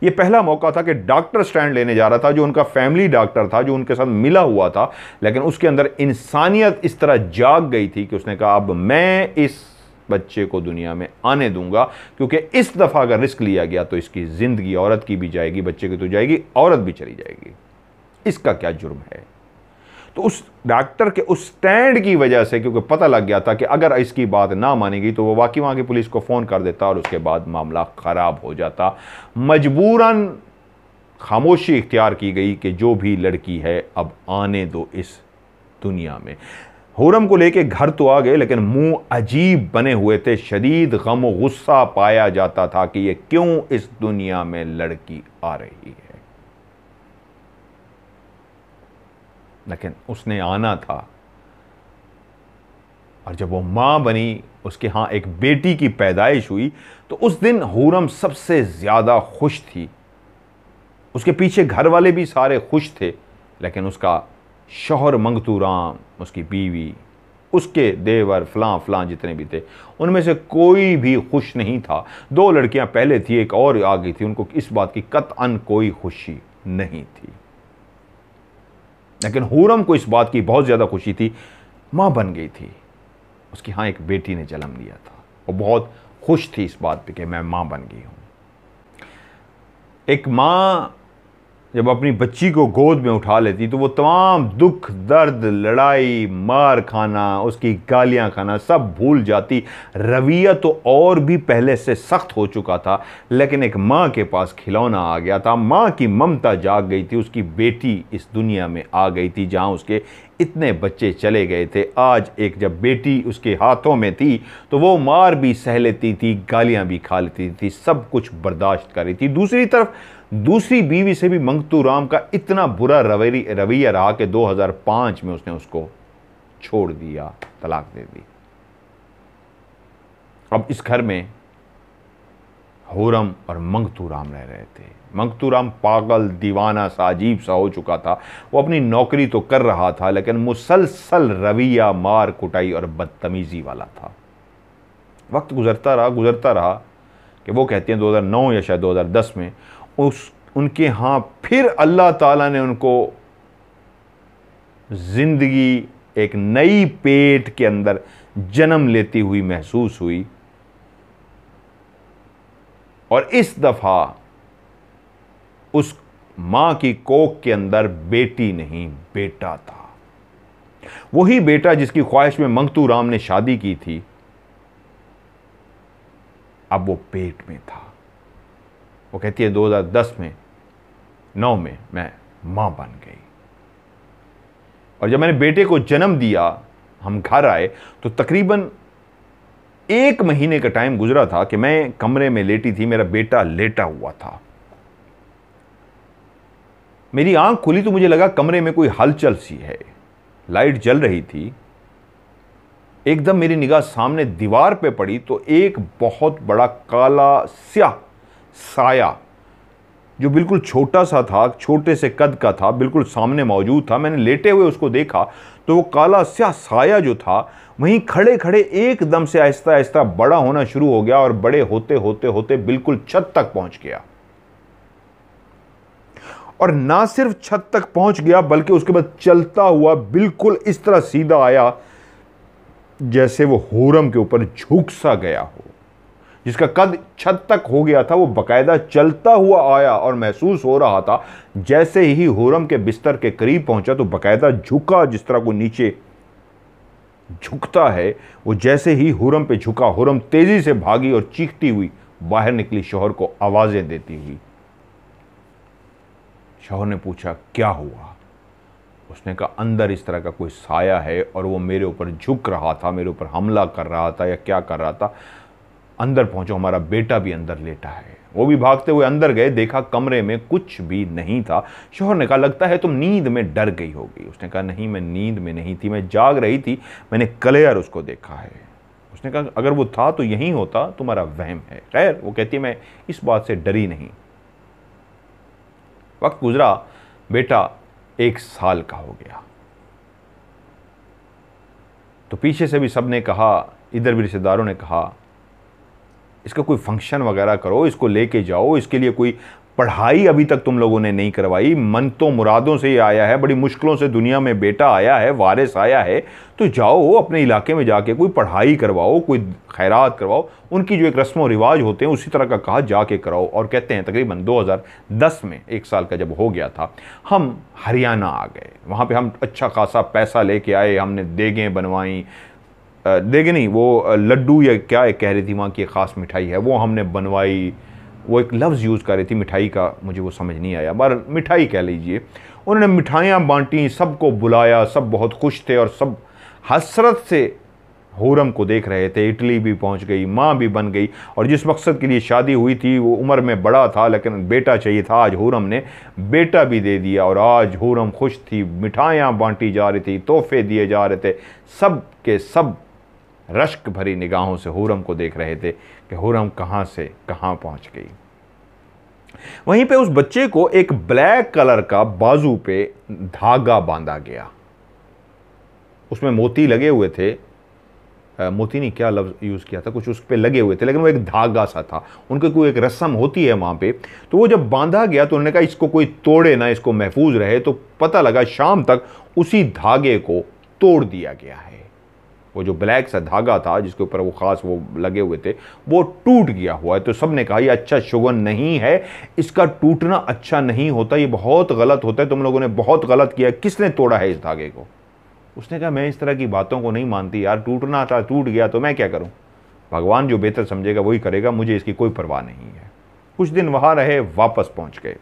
ये पहला मौका था कि डॉक्टर स्टैंड लेने जा रहा था जो उनका फैमिली डॉक्टर था जो उनके साथ मिला हुआ था लेकिन उसके अंदर इंसानियत इस तरह जाग गई थी कि उसने कहा अब मैं इस बच्चे को दुनिया में आने दूंगा क्योंकि इस दफ़ा अगर रिस्क लिया गया तो इसकी ज़िंदगी औरत की भी जाएगी बच्चे की तो जाएगी औरत भी चली जाएगी इसका क्या जुर्म है तो उस डॉक्टर के उस स्टैंड की वजह से क्योंकि पता लग गया था कि अगर इसकी बात ना मानेगी तो वो वाकई वहां की पुलिस को फ़ोन कर देता और उसके बाद मामला ख़राब हो जाता मजबूरन खामोशी इख्तियार की गई कि जो भी लड़की है अब आने दो इस दुनिया में हुरम को लेके घर तो आ गए लेकिन मुंह अजीब बने हुए थे शदीद गम गुस्सा पाया जाता था कि ये क्यों इस दुनिया में लड़की आ रही है लेकिन उसने आना था और जब वो मां बनी उसके यहां एक बेटी की पैदाइश हुई तो उस दिन हुरम सबसे ज़्यादा खुश थी उसके पीछे घर वाले भी सारे खुश थे लेकिन उसका शोहर मंगतू राम उसकी बीवी उसके देवर फलां फलां जितने भी थे उनमें से कोई भी खुश नहीं था दो लड़कियां पहले थी एक और आ गई थी उनको इस बात की अन कोई खुशी नहीं थी लेकिन हूरम को इस बात की बहुत ज़्यादा खुशी थी माँ बन गई थी उसकी हाँ एक बेटी ने जन्म लिया था वो बहुत खुश थी इस बात पे कि मैं माँ बन गई हूँ एक माँ जब अपनी बच्ची को गोद में उठा लेती तो वो तमाम दुख दर्द लड़ाई मार खाना उसकी गालियाँ खाना सब भूल जाती रवैया तो और भी पहले से सख्त हो चुका था लेकिन एक माँ के पास खिलौना आ गया था माँ की ममता जाग गई थी उसकी बेटी इस दुनिया में आ गई थी जहाँ उसके इतने बच्चे चले गए थे आज एक जब बेटी उसके हाथों में थी तो वो मार भी सह लेती थी गालियाँ भी खा लेती थी सब कुछ बर्दाश्त कर रही थी दूसरी तरफ दूसरी बीवी से भी मंगतू राम का इतना बुरा रवैया रहा कि 2005 में उसने उसको छोड़ दिया तलाक दे दी अब इस घर में होरम और मंगतू राम रह रहे थे मंगतू राम पागल दीवाना सा अजीब सा हो चुका था वो अपनी नौकरी तो कर रहा था लेकिन मुसलसल रवैया मार कुटाई और बदतमीज़ी वाला था वक्त गुजरता रहा गुजरता रहा कि वो कहती हैं 2009 या शायद 2010 में उस उनके यहाँ फिर अल्लाह ताला ने उनको ज़िंदगी एक नई पेट के अंदर जन्म लेती हुई महसूस हुई और इस दफ़ा उस माँ की कोक के अंदर बेटी नहीं बेटा था वही बेटा जिसकी ख्वाहिश में मंगतू राम ने शादी की थी अब वो पेट में था वो कहती है 2010 में नौ में मैं माँ बन गई और जब मैंने बेटे को जन्म दिया हम घर आए तो तकरीबन एक महीने का टाइम गुजरा था कि मैं कमरे में लेटी थी मेरा बेटा लेटा हुआ था मेरी आंख खुली तो मुझे लगा कमरे में कोई हलचल सी है लाइट जल रही थी एकदम मेरी निगाह सामने दीवार पे पड़ी तो एक बहुत बड़ा काला स्याह साया जो बिल्कुल छोटा सा था छोटे से कद का था बिल्कुल सामने मौजूद था मैंने लेटे हुए उसको देखा तो वो काला स्या साया जो था वहीं खड़े खड़े एकदम से आहिस्ता आहिस्ता बड़ा होना शुरू हो गया और बड़े होते होते होते बिल्कुल छत तक पहुंच गया और ना सिर्फ छत तक पहुंच गया बल्कि उसके बाद चलता हुआ बिल्कुल इस तरह सीधा आया जैसे वो होरम के ऊपर झुक सा गया जिसका कद छत तक हो गया था वो बकायदा चलता हुआ आया और महसूस हो रहा था जैसे ही हुरम के बिस्तर के करीब पहुंचा तो बकायदा झुका जिस तरह को नीचे झुकता है वो जैसे ही हुरम पे झुका हुरम तेज़ी से भागी और चीखती हुई बाहर निकली शोहर को आवाज़ें देती हुई शोहर ने पूछा क्या हुआ उसने कहा अंदर इस तरह का कोई साया है और वो मेरे ऊपर झुक रहा था मेरे ऊपर हमला कर रहा था या क्या कर रहा था अंदर पहुंचो हमारा बेटा भी अंदर लेटा है वो भी भागते हुए अंदर गए देखा कमरे में कुछ भी नहीं था शोहर ने कहा लगता है तुम नींद में डर गई होगी उसने कहा नहीं मैं नींद में नहीं थी मैं जाग रही थी मैंने कलेयर उसको देखा है उसने कहा अगर वो था तो यही होता तुम्हारा वहम है खैर वो कहती है मैं इस बात से डरी नहीं वक्त गुजरा बेटा एक साल का हो गया तो पीछे से भी सबने कहा इधर भी रिश्तेदारों ने कहा इसका कोई फंक्शन वगैरह करो इसको लेके जाओ इसके लिए कोई पढ़ाई अभी तक तुम लोगों ने नहीं करवाई मन तो मुरादों से ही आया है बड़ी मुश्किलों से दुनिया में बेटा आया है वारिस आया है तो जाओ अपने इलाके में जाके कोई पढ़ाई करवाओ कोई खैरात करवाओ उनकी जो एक रस्म रिवाज होते हैं उसी तरह का कहा जाके कराओ और कहते हैं तकरीबन 2010 में एक साल का जब हो गया था हम हरियाणा आ गए वहाँ पर हम अच्छा खासा पैसा ले आए हमने देगें बनवाई नहीं वो लड्डू या क्या कह रही थी वहाँ की ख़ास मिठाई है वो हमने बनवाई वो एक लफ्ज़ यूज़ कर रही थी मिठाई का मुझे वो समझ नहीं आया बार मिठाई कह लीजिए उन्होंने मिठाइयाँ बांटी सबको बुलाया सब बहुत खुश थे और सब हसरत से हुरम को देख रहे थे इटली भी पहुंच गई माँ भी बन गई और जिस मकसद के लिए शादी हुई थी वो उम्र में बड़ा था लेकिन बेटा चाहिए था आज हुरम ने बेटा भी दे दिया और आज हुरम खुश थी मिठाइयाँ बांटी जा रही थी तोहफे दिए जा रहे थे सब के सब रश्क भरी निगाहों से हुरम को देख रहे थे कि हुरम कहाँ से कहाँ पहुँच गई वहीं पे उस बच्चे को एक ब्लैक कलर का बाजू पे धागा बांधा गया उसमें मोती लगे हुए थे आ, मोती नहीं क्या लफ्ज़ यूज़ किया था कुछ उस पर लगे हुए थे लेकिन वो एक धागा सा था उनके कोई एक रस्म होती है वहां पे तो वो जब बांधा गया तो उन्होंने कहा इसको कोई तोड़े ना इसको महफूज रहे तो पता लगा शाम तक उसी धागे को तोड़ दिया गया है वो जो ब्लैक सा धागा था जिसके ऊपर वो ख़ास वो लगे हुए थे वो टूट गया हुआ है तो सब ने कहा ये अच्छा शुगन नहीं है इसका टूटना अच्छा नहीं होता ये बहुत गलत होता है तुम लोगों ने बहुत गलत किया किसने तोड़ा है इस धागे को उसने कहा मैं इस तरह की बातों को नहीं मानती यार टूटना था टूट गया तो मैं क्या करूँ भगवान जो बेहतर समझेगा वही करेगा मुझे इसकी कोई परवाह नहीं है कुछ दिन वहाँ रहे वापस पहुँच गए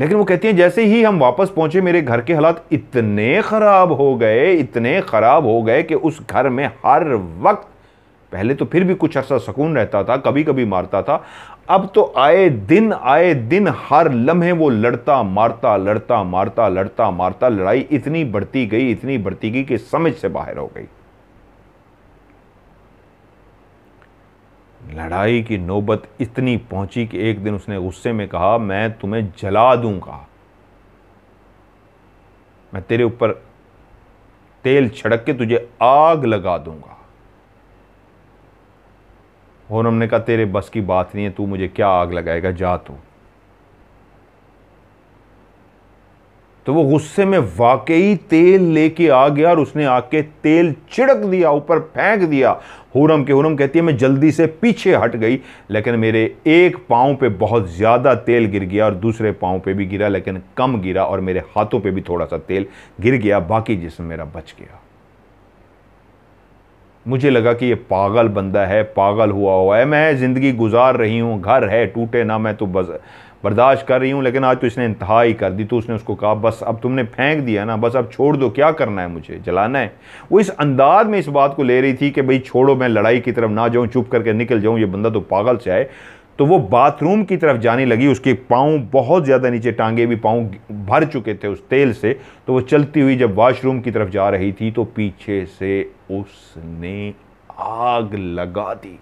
लेकिन वो कहती हैं जैसे ही हम वापस पहुंचे मेरे घर के हालात इतने ख़राब हो गए इतने ख़राब हो गए कि उस घर में हर वक्त पहले तो फिर भी कुछ ऐसा सुकून रहता था कभी कभी मारता था अब तो आए दिन आए दिन हर लम्हे वो लड़ता मारता लड़ता मारता लड़ता मारता लड़ाई इतनी बढ़ती गई इतनी बढ़ती गई कि समझ से बाहर हो गई लड़ाई की नौबत इतनी पहुंची कि एक दिन उसने गुस्से में कहा मैं तुम्हें जला दूंगा मैं तेरे ऊपर तेल छिड़क के तुझे आग लगा दूंगा और हमने कहा तेरे बस की बात नहीं है तू मुझे क्या आग लगाएगा जा तू तो वो गुस्से में वाकई तेल लेके आ गया और उसने आके तेल छिड़क दिया ऊपर फेंक दिया हुरम के हुरम कहती है मैं जल्दी से पीछे हट गई लेकिन मेरे एक पाँव पे बहुत ज़्यादा तेल गिर गया और दूसरे पाँव पे भी गिरा लेकिन कम गिरा और मेरे हाथों पे भी थोड़ा सा तेल गिर गया बाकी जिसम मेरा बच गया मुझे लगा कि ये पागल बंदा है पागल हुआ हुआ है मैं ज़िंदगी गुजार रही हूँ घर है टूटे ना मैं तो बस बर्दाश्त कर रही हूँ लेकिन आज तो इसने इंतहा ही कर दी तो उसने उसको कहा बस अब तुमने फेंक दिया ना बस अब छोड़ दो क्या करना है मुझे जलाना है वो इस अंदाज में इस बात को ले रही थी कि भाई छोड़ो मैं लड़ाई की तरफ ना जाऊँ चुप करके निकल जाऊँ ये बंदा तो पागल से आए तो वो बाथरूम की तरफ जाने लगी उसके पाँव बहुत ज़्यादा नीचे टांगे भी पाँव भर चुके थे उस तेल से तो वो चलती हुई जब वाशरूम की तरफ जा रही थी तो पीछे से उसने आग लगा दी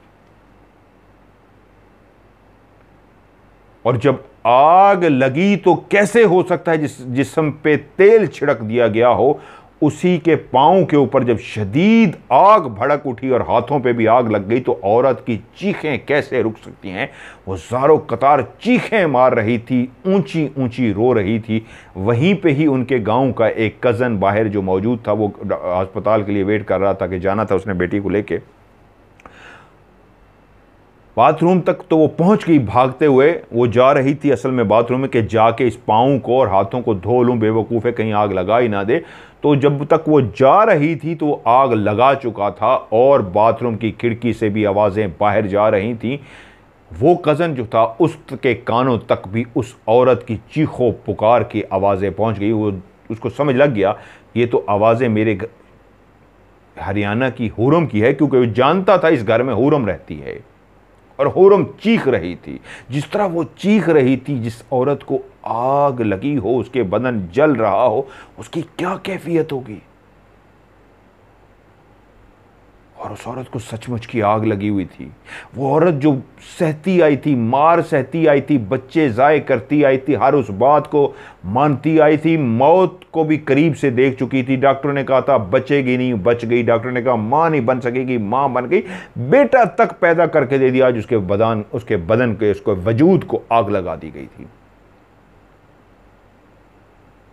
और जब आग लगी तो कैसे हो सकता है जिस जिसम पे तेल छिड़क दिया गया हो उसी के पाँव के ऊपर जब शदीद आग भड़क उठी और हाथों पे भी आग लग गई तो औरत की चीखें कैसे रुक सकती हैं वो जारो कतार चीखें मार रही थी ऊंची ऊंची रो रही थी वहीं पे ही उनके गांव का एक कज़न बाहर जो मौजूद था वो अस्पताल के लिए वेट कर रहा था कि जाना था उसने बेटी को लेके बाथरूम तक तो वो पहुंच गई भागते हुए वो जा रही थी असल में बाथरूम में कि जाके इस पाँव को और हाथों को धो लूँ बेवकूफ़ है कहीं आग लगा ही ना दे तो जब तक वो जा रही थी तो वो आग लगा चुका था और बाथरूम की खिड़की से भी आवाज़ें बाहर जा रही थीं वो कज़न जो था उसके कानों तक भी उस औरत की चीखों पुकार की आवाज़ें पहुँच गई वो उसको समझ लग गया ये तो आवाज़ें मेरे हरियाणा की हुरम की है क्योंकि वो जानता था इस घर में हुरम रहती है और होरम चीख रही थी जिस तरह वो चीख रही थी जिस औरत को आग लगी हो उसके बदन जल रहा हो उसकी क्या कैफियत होगी और उस औरत को सचमुच की आग लगी हुई थी वो औरत जो सहती आई थी मार सहती आई थी बच्चे ज़ाय करती आई थी हर उस बात को मानती आई थी मौत को भी करीब से देख चुकी थी डॉक्टर ने कहा था बचेगी नहीं बच गई डॉक्टर ने कहा माँ नहीं बन सकेगी माँ बन गई बेटा तक पैदा करके दे दिया आज उसके बदान उसके बदन के उसके वजूद को आग लगा दी गई थी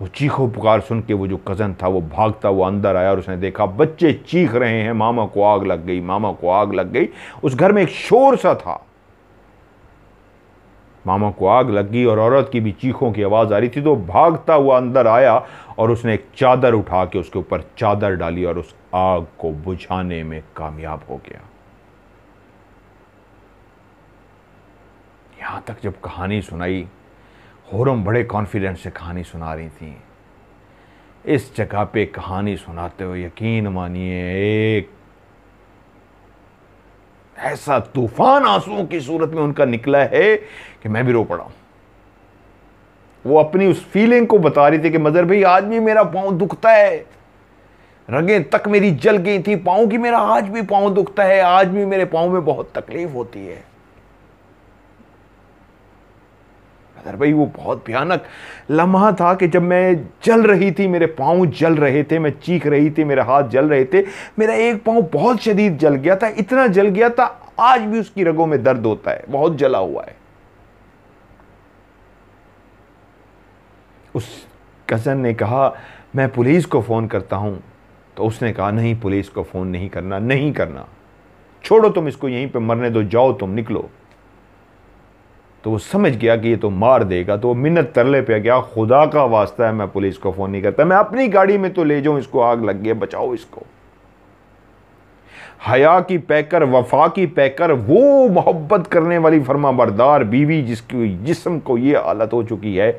वो चीखों पुकार सुन के वो जो कज़न था वो भागता हुआ अंदर आया और उसने देखा बच्चे चीख रहे हैं मामा को आग लग गई मामा को आग लग गई उस घर में एक शोर सा था मामा को आग लग गई और औरत की भी चीखों की आवाज़ आ रही थी तो भागता हुआ अंदर आया और उसने एक चादर उठा के उसके ऊपर चादर डाली और उस आग को बुझाने में कामयाब हो गया यहाँ तक जब कहानी सुनाई होरम बड़े कॉन्फिडेंस से कहानी सुना रही थी इस जगह पे कहानी सुनाते हुए यकीन मानिए एक ऐसा तूफान आंसुओं की सूरत में उनका निकला है कि मैं भी रो पड़ा वो अपनी उस फीलिंग को बता रही थी कि मदर भाई आज भी मेरा पाँव दुखता है रगें तक मेरी जल गई थी पाँव की मेरा आज भी पाँव दुखता है आज भी मेरे पाँव में बहुत तकलीफ होती है अंदर भाई वो बहुत भयानक लम्हा था कि जब मैं जल रही थी मेरे पाँव जल रहे थे मैं चीख रही थी मेरे हाथ जल रहे थे मेरा एक पाँव बहुत शदीद जल गया था इतना जल गया था आज भी उसकी रगों में दर्द होता है बहुत जला हुआ है उस कज़न ने कहा मैं पुलिस को फ़ोन करता हूँ तो उसने कहा नहीं पुलिस को फ़ोन नहीं करना नहीं करना छोड़ो तुम इसको यहीं पे मरने दो जाओ तुम निकलो तो वो समझ गया कि ये तो मार देगा तो वो मिन्नत तरले पे गया खुदा का वास्ता है मैं पुलिस को फ़ोन नहीं करता मैं अपनी गाड़ी में तो ले जाऊं इसको आग लग गई बचाओ इसको हया की पैकर वफा की पैकर वो मोहब्बत करने वाली फर्मा बरदार बीवी जिसकी जिसम को ये हालत हो चुकी है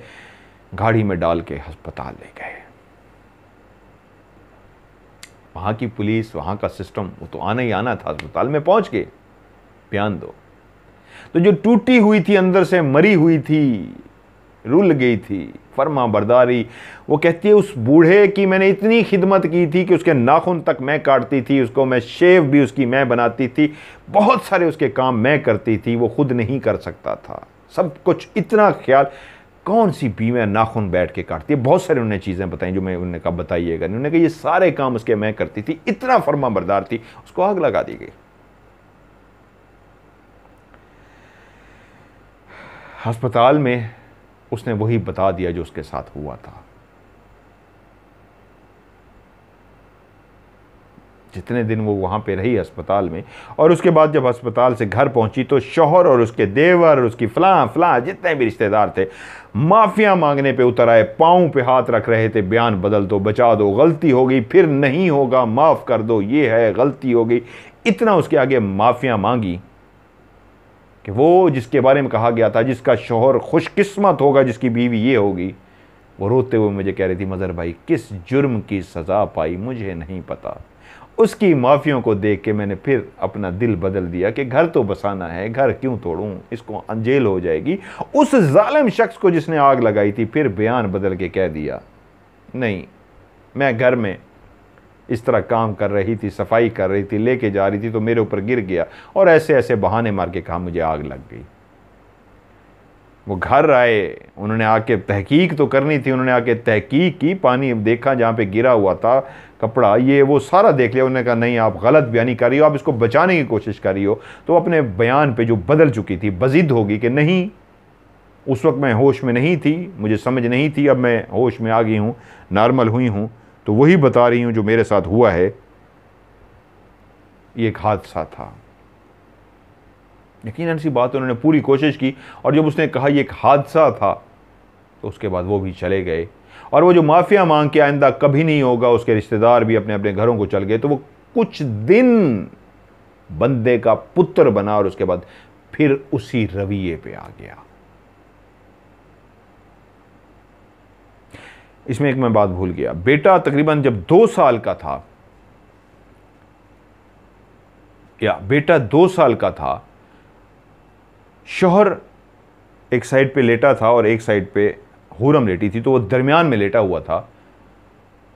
गाड़ी में डाल के हस्पताल ले गए वहां की पुलिस वहां का सिस्टम वो तो आना ही आना था अस्पताल में पहुंच गए बयान दो तो जो टूटी हुई थी अंदर से मरी हुई थी रुल गई थी फर्मा बरदारी वो कहती है उस बूढ़े की मैंने इतनी खिदमत की थी कि उसके नाखून तक मैं काटती थी उसको मैं शेव भी उसकी मैं बनाती थी बहुत सारे उसके काम मैं करती थी वो खुद नहीं कर सकता था सब कुछ इतना ख्याल कौन सी बीमार नाखून बैठ के काटती है बहुत सारी उन्होंने चीज़ें बताई जो मैं उन्होंने कहा बताइएगा उन्होंने कहा ये सारे काम उसके मैं करती थी इतना फर्मा बरदार थी उसको आग लगा दी गई अस्पताल में उसने वही बता दिया जो उसके साथ हुआ था जितने दिन वो वहाँ पे रही अस्पताल में और उसके बाद जब अस्पताल से घर पहुँची तो शोहर और उसके देवर और उसकी फलां फलां जितने भी रिश्तेदार थे माफ़िया मांगने पे उतर आए पाँव पे हाथ रख रहे थे बयान बदल दो बचा दो गलती हो गई फिर नहीं होगा माफ़ कर दो ये है गलती हो गई इतना उसके आगे माफ़िया मांगी कि वो जिसके बारे में कहा गया था जिसका शोहर खुशकस्मत होगा जिसकी बीवी ये होगी वो रोते हुए मुझे कह रही थी मज़र भाई किस जुर्म की सज़ा पाई मुझे नहीं पता उसकी माफ़ियों को देख के मैंने फिर अपना दिल बदल दिया कि घर तो बसाना है घर क्यों तोड़ूं इसको अंजेल हो जाएगी उस जालिम शख्स को जिसने आग लगाई थी फिर बयान बदल के कह दिया नहीं मैं घर में इस तरह काम कर रही थी सफाई कर रही थी लेके जा रही थी तो मेरे ऊपर गिर गया और ऐसे ऐसे बहाने मार के कहा मुझे आग लग गई वो घर आए उन्होंने आके तहकीक तो करनी थी उन्होंने आके तहकीक की पानी देखा जहाँ पे गिरा हुआ था कपड़ा ये वो सारा देख लिया उन्होंने कहा नहीं आप गलत बयानी कर रही हो आप इसको बचाने की कोशिश कर रही हो तो अपने बयान पे जो बदल चुकी थी बजिद होगी कि नहीं उस वक्त मैं होश में नहीं थी मुझे समझ नहीं थी अब मैं होश में आ गई हूँ नॉर्मल हुई हूँ तो वही बता रही हूं जो मेरे साथ हुआ है ये एक हादसा था यकीन सी बात उन्होंने पूरी कोशिश की और जब उसने कहा ये एक हादसा था तो उसके बाद वो भी चले गए और वो जो माफ़िया मांग के आइंदा कभी नहीं होगा उसके रिश्तेदार भी अपने अपने घरों को चल गए तो वो कुछ दिन बंदे का पुत्र बना और उसके बाद फिर उसी रवैये पे आ गया इसमें एक मैं बात भूल गया बेटा तकरीबन जब दो साल का था या बेटा दो साल का था शोहर एक साइड पे लेटा था और एक साइड पे हुरम लेटी थी तो वो दरमियान में लेटा हुआ था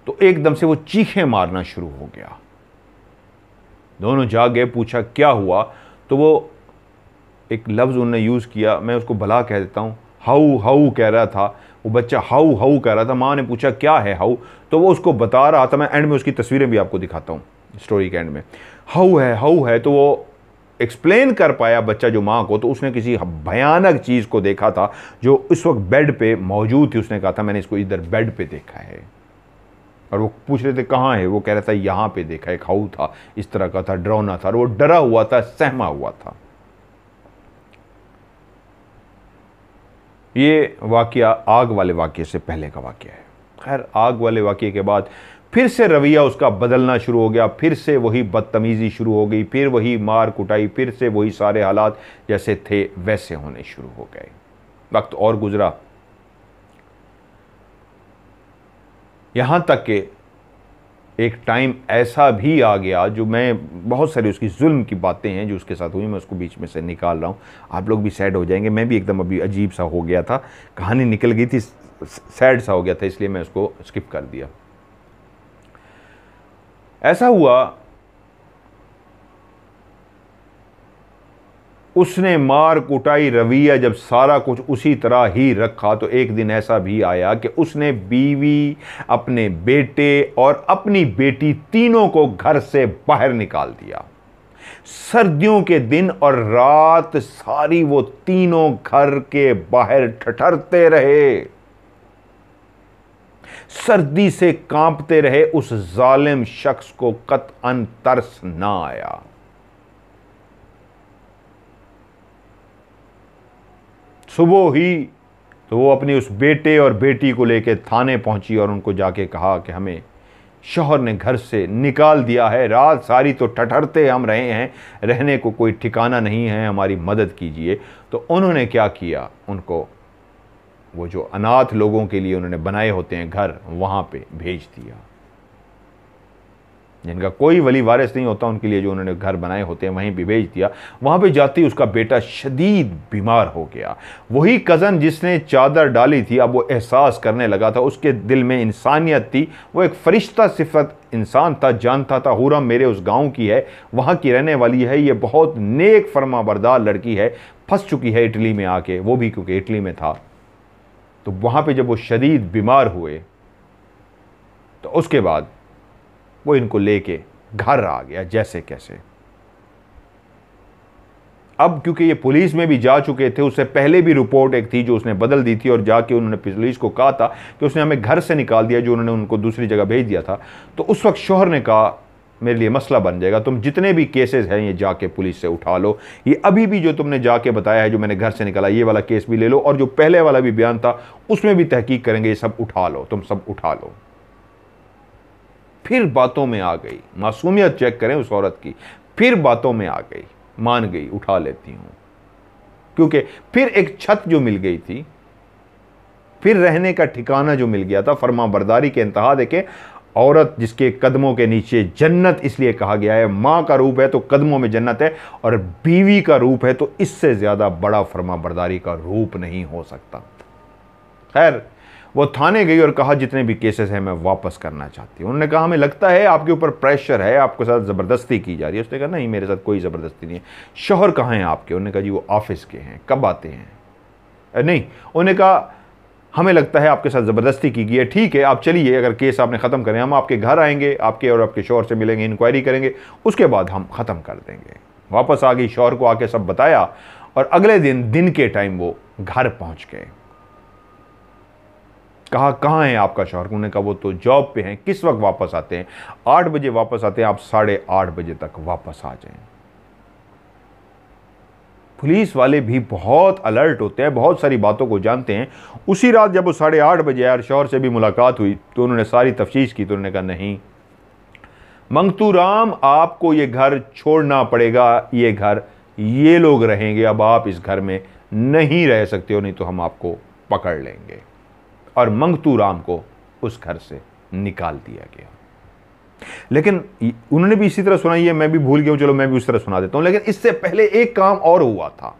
तो एकदम से वो चीखें मारना शुरू हो गया दोनों जाग गए पूछा क्या हुआ तो वो एक लफ्ज़ उन्होंने यूज़ किया मैं उसको भला कह देता हूँ हाउ हाउ कह रहा था वो बच्चा हाउ हाउ कह रहा था माँ ने पूछा क्या है हाउ तो वो उसको बता रहा था मैं एंड में उसकी तस्वीरें भी आपको दिखाता हूँ स्टोरी के एंड में हाउ है हाउ है तो वो एक्सप्लेन कर पाया बच्चा जो माँ को तो उसने किसी भयानक चीज़ को देखा था जो उस वक्त बेड पे मौजूद थी उसने कहा था मैंने इसको इधर बेड पे देखा है और वो पूछ रहे थे कहाँ है वो कह रहा था यहाँ पे देखा एक हाउ था इस तरह का था डरावना था और वो डरा हुआ था सहमा हुआ था ये वाक़ आग वाले वाक्य से पहले का वाक्य है खैर आग वाले वाक्य के बाद फिर से रवैया उसका बदलना शुरू हो गया फिर से वही बदतमीज़ी शुरू हो गई फिर वही मार कुटाई फिर से वही सारे हालात जैसे थे वैसे होने शुरू हो गए वक्त और गुज़रा यहाँ तक के एक टाइम ऐसा भी आ गया जो मैं बहुत सारी उसकी जुल्म की बातें हैं जो उसके साथ हुई मैं उसको बीच में से निकाल रहा हूँ आप लोग भी सैड हो जाएंगे मैं भी एकदम अभी अजीब सा हो गया था कहानी निकल गई थी सैड सा हो गया था इसलिए मैं उसको स्किप कर दिया ऐसा हुआ उसने मार कुटाई रवैया जब सारा कुछ उसी तरह ही रखा तो एक दिन ऐसा भी आया कि उसने बीवी अपने बेटे और अपनी बेटी तीनों को घर से बाहर निकाल दिया सर्दियों के दिन और रात सारी वो तीनों घर के बाहर ठठरते रहे सर्दी से कांपते रहे उस जालिम शख्स को कत अन तरस ना आया सुबह ही तो वो अपनी उस बेटे और बेटी को लेकर थाने पहुंची और उनको जाके कहा कि हमें शोहर ने घर से निकाल दिया है रात सारी तो ठठरते हम रहे हैं रहने को कोई ठिकाना नहीं है हमारी मदद कीजिए तो उन्होंने क्या किया उनको वो जो अनाथ लोगों के लिए उन्होंने बनाए होते हैं घर वहाँ पे भेज दिया जिनका कोई वली वारिस नहीं होता उनके लिए जो उन्होंने घर बनाए होते हैं वहीं भी भेज दिया वहाँ पे जाते ही उसका बेटा शदीद बीमार हो गया वही कज़न जिसने चादर डाली थी अब वो एहसास करने लगा था उसके दिल में इंसानियत थी वो एक फ़रिश्ता सिफत इंसान था जानता था हुरम मेरे उस गांव की है वहाँ की रहने वाली है ये बहुत नेक फर्मा बरदार लड़की है फंस चुकी है इटली में आके वो भी क्योंकि इटली में था तो वहाँ पर जब वो शदीद बीमार हुए तो उसके बाद वो इनको लेके घर आ गया जैसे कैसे अब क्योंकि ये पुलिस में भी जा चुके थे उससे पहले भी रिपोर्ट एक थी जो उसने बदल दी थी और जाके उन्होंने पुलिस को कहा था कि उसने हमें घर से निकाल दिया जो उन्होंने उनको दूसरी जगह भेज दिया था तो उस वक्त शोहर ने कहा मेरे लिए मसला बन जाएगा तुम जितने भी केसेस हैं ये जाके पुलिस से उठा लो ये अभी भी जो तुमने जाके बताया है जो मैंने घर से निकाला ये वाला केस भी ले लो और जो पहले वाला भी बयान था उसमें भी तहकीक करेंगे ये सब उठा लो तुम सब उठा लो फिर बातों में आ गई मासूमियत चेक करें उस औरत की फिर बातों में आ गई मान गई उठा लेती हूं क्योंकि फिर एक छत जो मिल गई थी फिर रहने का ठिकाना जो मिल गया था फर्मा बरदारी के इंतहा देखे औरत जिसके कदमों के नीचे जन्नत इसलिए कहा गया है माँ का रूप है तो कदमों में जन्नत है और बीवी का रूप है तो इससे ज़्यादा बड़ा फर्मा बरदारी का रूप नहीं हो सकता खैर वो थाने गई और कहा जितने भी केसेस हैं मैं वापस करना चाहती हूँ उन्होंने कहा हमें लगता है आपके ऊपर प्रेशर है आपके साथ ज़बरदस्ती की जा रही है उसने कहा नहीं मेरे साथ कोई ज़बरदस्ती नहीं है शोहर कहाँ हैं आपके उन्होंने कहा जी वो ऑफिस के हैं कब आते हैं नहीं उन्होंने कहा हमें लगता है आपके साथ ज़बरदस्ती की गई है ठीक है आप चलिए अगर केस आपने ख़त्म करें हम आपके घर आएंगे आपके और आपके शोहर से मिलेंगे इंक्वायरी करेंगे उसके बाद हम ख़त्म कर देंगे वापस आ गई शोहर को आके सब बताया और अगले दिन दिन के टाइम वो घर पहुंच गए कहा कहाँ है आपका शौहर उन्होंने कहा वो तो जॉब पे हैं किस वक्त वापस आते हैं आठ बजे वापस आते हैं आप साढ़े आठ बजे तक वापस आ जाएं पुलिस वाले भी बहुत अलर्ट होते हैं बहुत सारी बातों को जानते हैं उसी रात जब वो साढ़े आठ बजे यार शौहर से भी मुलाकात हुई तो उन्होंने सारी तफ्तीश की तो उन्होंने कहा नहीं मंगतू राम आपको ये घर छोड़ना पड़ेगा ये घर ये लोग रहेंगे अब आप इस घर में नहीं रह सकते हो नहीं तो हम आपको पकड़ लेंगे और मंगतू राम को उस घर से निकाल दिया गया लेकिन उन्होंने भी इसी तरह सुनाई है मैं भी भूल गया हूं चलो मैं भी उस तरह सुना देता हूं लेकिन इससे पहले एक काम और हुआ था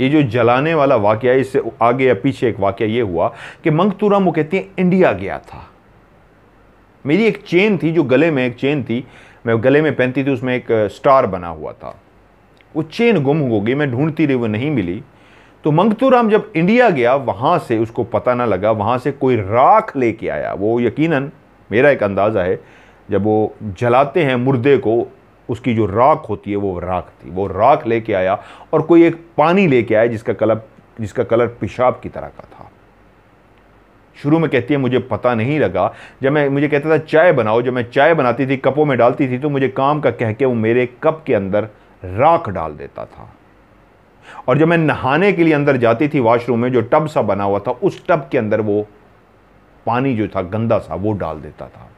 ये जो जलाने वाला वाक्य इससे आगे या पीछे एक वाक्य ये हुआ कि मंगतूराम वो कहती है इंडिया गया था मेरी एक चेन थी जो गले में एक चेन थी मैं गले में पहनती थी उसमें एक स्टार बना हुआ था वो चेन गुम हो गई मैं ढूंढती रही वो नहीं मिली तो मंगतूराम जब इंडिया गया वहाँ से उसको पता ना लगा वहाँ से कोई राख लेके आया वो यकीनन मेरा एक अंदाज़ा है जब वो जलाते हैं मुर्दे को उसकी जो राख होती है वो राख थी वो राख लेके आया और कोई एक पानी लेके आया जिसका कलर जिसका कलर पेशाब की तरह का था शुरू में कहती है मुझे पता नहीं लगा जब मैं मुझे कहता था चाय बनाओ जब मैं चाय बनाती थी कपों में डालती थी तो मुझे काम का कह के वो मेरे कप के अंदर राख डाल देता था और जब मैं नहाने के लिए अंदर जाती थी वॉशरूम में जो टब सा बना हुआ था उस टब के अंदर वो पानी जो था गंदा सा वो डाल देता था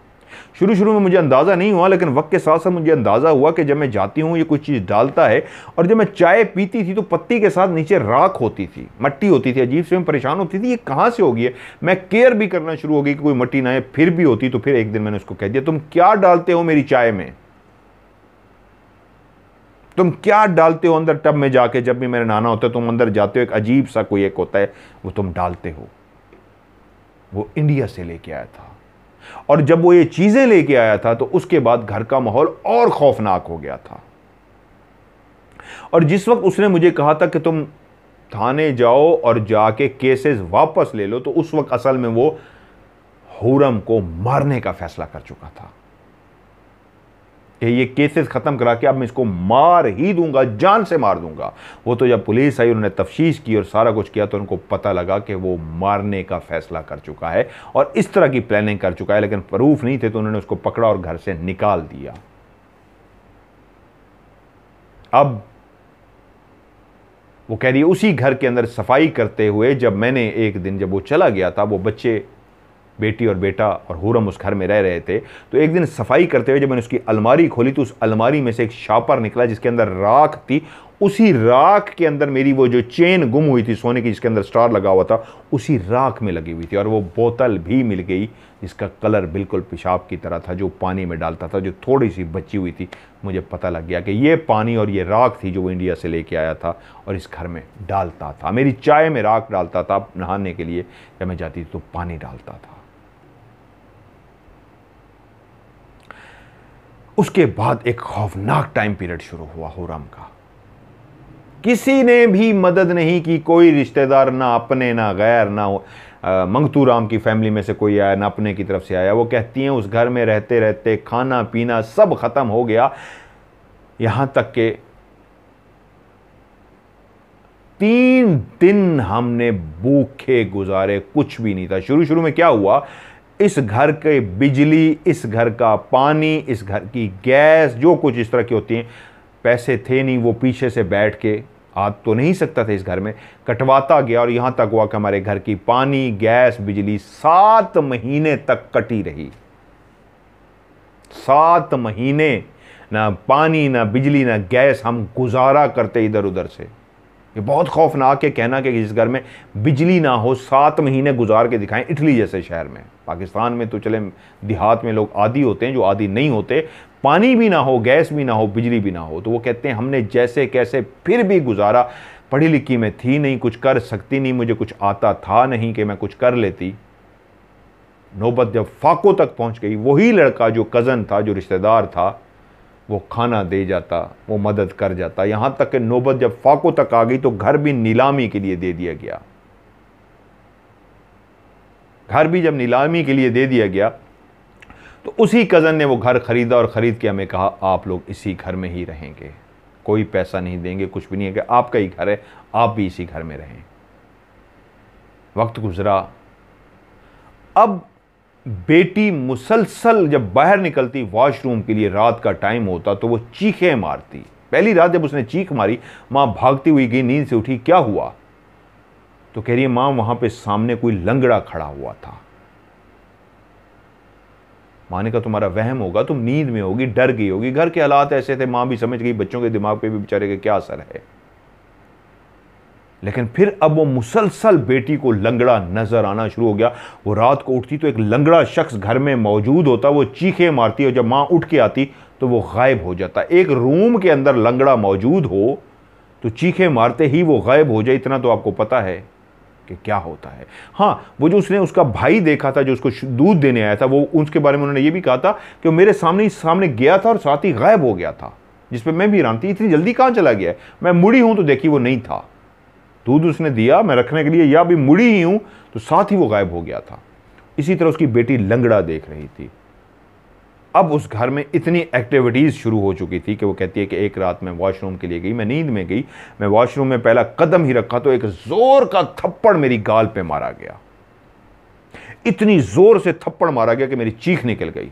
शुरू शुरू में मुझे अंदाज़ा नहीं हुआ लेकिन वक्त के साथ साथ मुझे अंदाज़ा हुआ कि जब मैं जाती हूँ ये कुछ चीज़ डालता है और जब मैं चाय पीती थी तो पत्ती के साथ नीचे राख होती थी मट्टी होती थी अजीब से मैं परेशान होती थी ये कहाँ से होगी मैं केयर भी करना शुरू हो गई कि कोई मट्टी ना है फिर भी होती तो फिर एक दिन मैंने उसको कह दिया तुम क्या डालते हो मेरी चाय में तुम क्या डालते हो अंदर टब में जाके जब भी मेरे नाना होते तुम अंदर जाते हो एक अजीब सा कोई एक होता है वो तुम डालते हो वो इंडिया से लेके आया था और जब वो ये चीज़ें लेके आया था तो उसके बाद घर का माहौल और खौफनाक हो गया था और जिस वक्त उसने मुझे कहा था कि तुम थाने जाओ और जाके केसेस वापस ले लो तो उस वक्त असल में वो हुरम को मारने का फैसला कर चुका था ये केसेस ख़त्म करा के अब मैं इसको मार ही दूंगा जान से मार दूंगा वो तो जब पुलिस आई उन्होंने तफ्तीश की और सारा कुछ किया तो उनको पता लगा कि वो मारने का फैसला कर चुका है और इस तरह की प्लानिंग कर चुका है लेकिन प्रूफ नहीं थे तो उन्होंने उसको पकड़ा और घर से निकाल दिया अब वो कह रही है उसी घर के अंदर सफाई करते हुए जब मैंने एक दिन जब वो चला गया था वो बच्चे बेटी और बेटा और हुरम उस घर में रह रहे थे तो एक दिन सफाई करते हुए जब मैंने उसकी अलमारी खोली तो उस अलमारी में से एक शापर निकला जिसके अंदर राख थी उसी राख के अंदर मेरी वो जो चेन गुम हुई थी सोने की जिसके अंदर स्टार लगा हुआ था उसी राख में लगी हुई थी और वो बोतल भी मिल गई जिसका कलर बिल्कुल पेशाब की तरह था जो पानी में डालता था जो थोड़ी सी बची हुई थी मुझे पता लग गया कि ये पानी और ये राख थी जो वो इंडिया से लेके आया था और इस घर में डालता था मेरी चाय में राख डालता था नहाने के लिए जब मैं जाती थी तो पानी डालता था उसके बाद एक खौफनाक टाइम पीरियड शुरू हुआ हुराम का किसी ने भी मदद नहीं की कोई रिश्तेदार ना अपने ना गैर ना मंगतू राम की फैमिली में से कोई आया ना अपने की तरफ से आया वो कहती हैं उस घर में रहते रहते खाना पीना सब ख़त्म हो गया यहां तक के तीन दिन हमने भूखे गुजारे कुछ भी नहीं था शुरू शुरू में क्या हुआ इस घर के बिजली इस घर का पानी इस घर की गैस जो कुछ इस तरह की होती हैं पैसे थे नहीं वो पीछे से बैठ के आ तो नहीं सकता था इस घर में कटवाता गया और यहाँ तक हुआ कि हमारे घर की पानी गैस बिजली सात महीने तक कटी रही सात महीने ना पानी ना बिजली ना गैस हम गुजारा करते इधर उधर से ये बहुत खौफनाक है कहना कि जिस घर में बिजली ना हो सात महीने गुजार के दिखाएं इटली जैसे शहर में पाकिस्तान में तो चले देहात में लोग आदि होते हैं जो आदि नहीं होते पानी भी ना हो गैस भी ना हो बिजली भी ना हो तो वो कहते हैं हमने जैसे कैसे फिर भी गुजारा पढ़ी लिखी में थी नहीं कुछ कर सकती नहीं मुझे कुछ आता था नहीं कि मैं कुछ कर लेती नौबत जब फाको तक पहुंच गई वही लड़का जो कज़न था जो रिश्तेदार था वो खाना दे जाता वो मदद कर जाता यहाँ तक कि नौबत जब फाको तक आ गई तो घर भी नीलामी के लिए दे दिया गया घर भी जब नीलामी के लिए दे दिया गया तो उसी कज़न ने वो घर ख़रीदा और ख़रीद के हमें कहा आप लोग इसी घर में ही रहेंगे कोई पैसा नहीं देंगे कुछ भी नहीं है कि आपका ही घर है आप भी इसी घर में रहें वक्त गुज़रा अब बेटी मुसलसल जब बाहर निकलती वॉशरूम के लिए रात का टाइम होता तो वो चीखें मारती पहली रात जब उसने चीख मारी माँ भागती हुई गई नींद से उठी क्या हुआ तो कह रही है माँ वहां पे सामने कोई लंगड़ा खड़ा हुआ था माँ ने कहा तुम्हारा वहम होगा तुम नींद में होगी डर गई होगी घर के हालात ऐसे थे माँ भी समझ गई बच्चों के दिमाग पे भी बेचारे का क्या असर है लेकिन फिर अब वो मुसलसल बेटी को लंगड़ा नज़र आना शुरू हो गया वो रात को उठती तो एक लंगड़ा शख्स घर में मौजूद होता वो चीखे मारती और जब माँ उठ के आती तो वो गायब हो जाता एक रूम के अंदर लंगड़ा मौजूद हो तो चीखे मारते ही वो गायब हो जाए इतना तो आपको पता है कि क्या होता है हाँ वो जो उसने उसका भाई देखा था जो उसको दूध देने आया था वो उसके बारे में उन्होंने ये भी कहा था कि वो मेरे सामने ही सामने गया था और साथ ही गायब हो गया था जिसपे मैं भी हैरान थी इतनी जल्दी कहाँ चला गया है मैं मुड़ी हूँ तो देखी वो नहीं था दूध उसने दिया मैं रखने के लिए या भी मुड़ी ही हूँ तो साथ ही वो गायब हो गया था इसी तरह उसकी बेटी लंगड़ा देख रही थी अब उस घर में इतनी एक्टिविटीज़ शुरू हो चुकी थी कि वो कहती है कि एक रात मैं वॉशरूम के लिए गई मैं नींद में गई मैं वॉशरूम में पहला कदम ही रखा तो एक ज़ोर का थप्पड़ मेरी गाल पे मारा गया इतनी ज़ोर से थप्पड़ मारा गया कि मेरी चीख निकल गई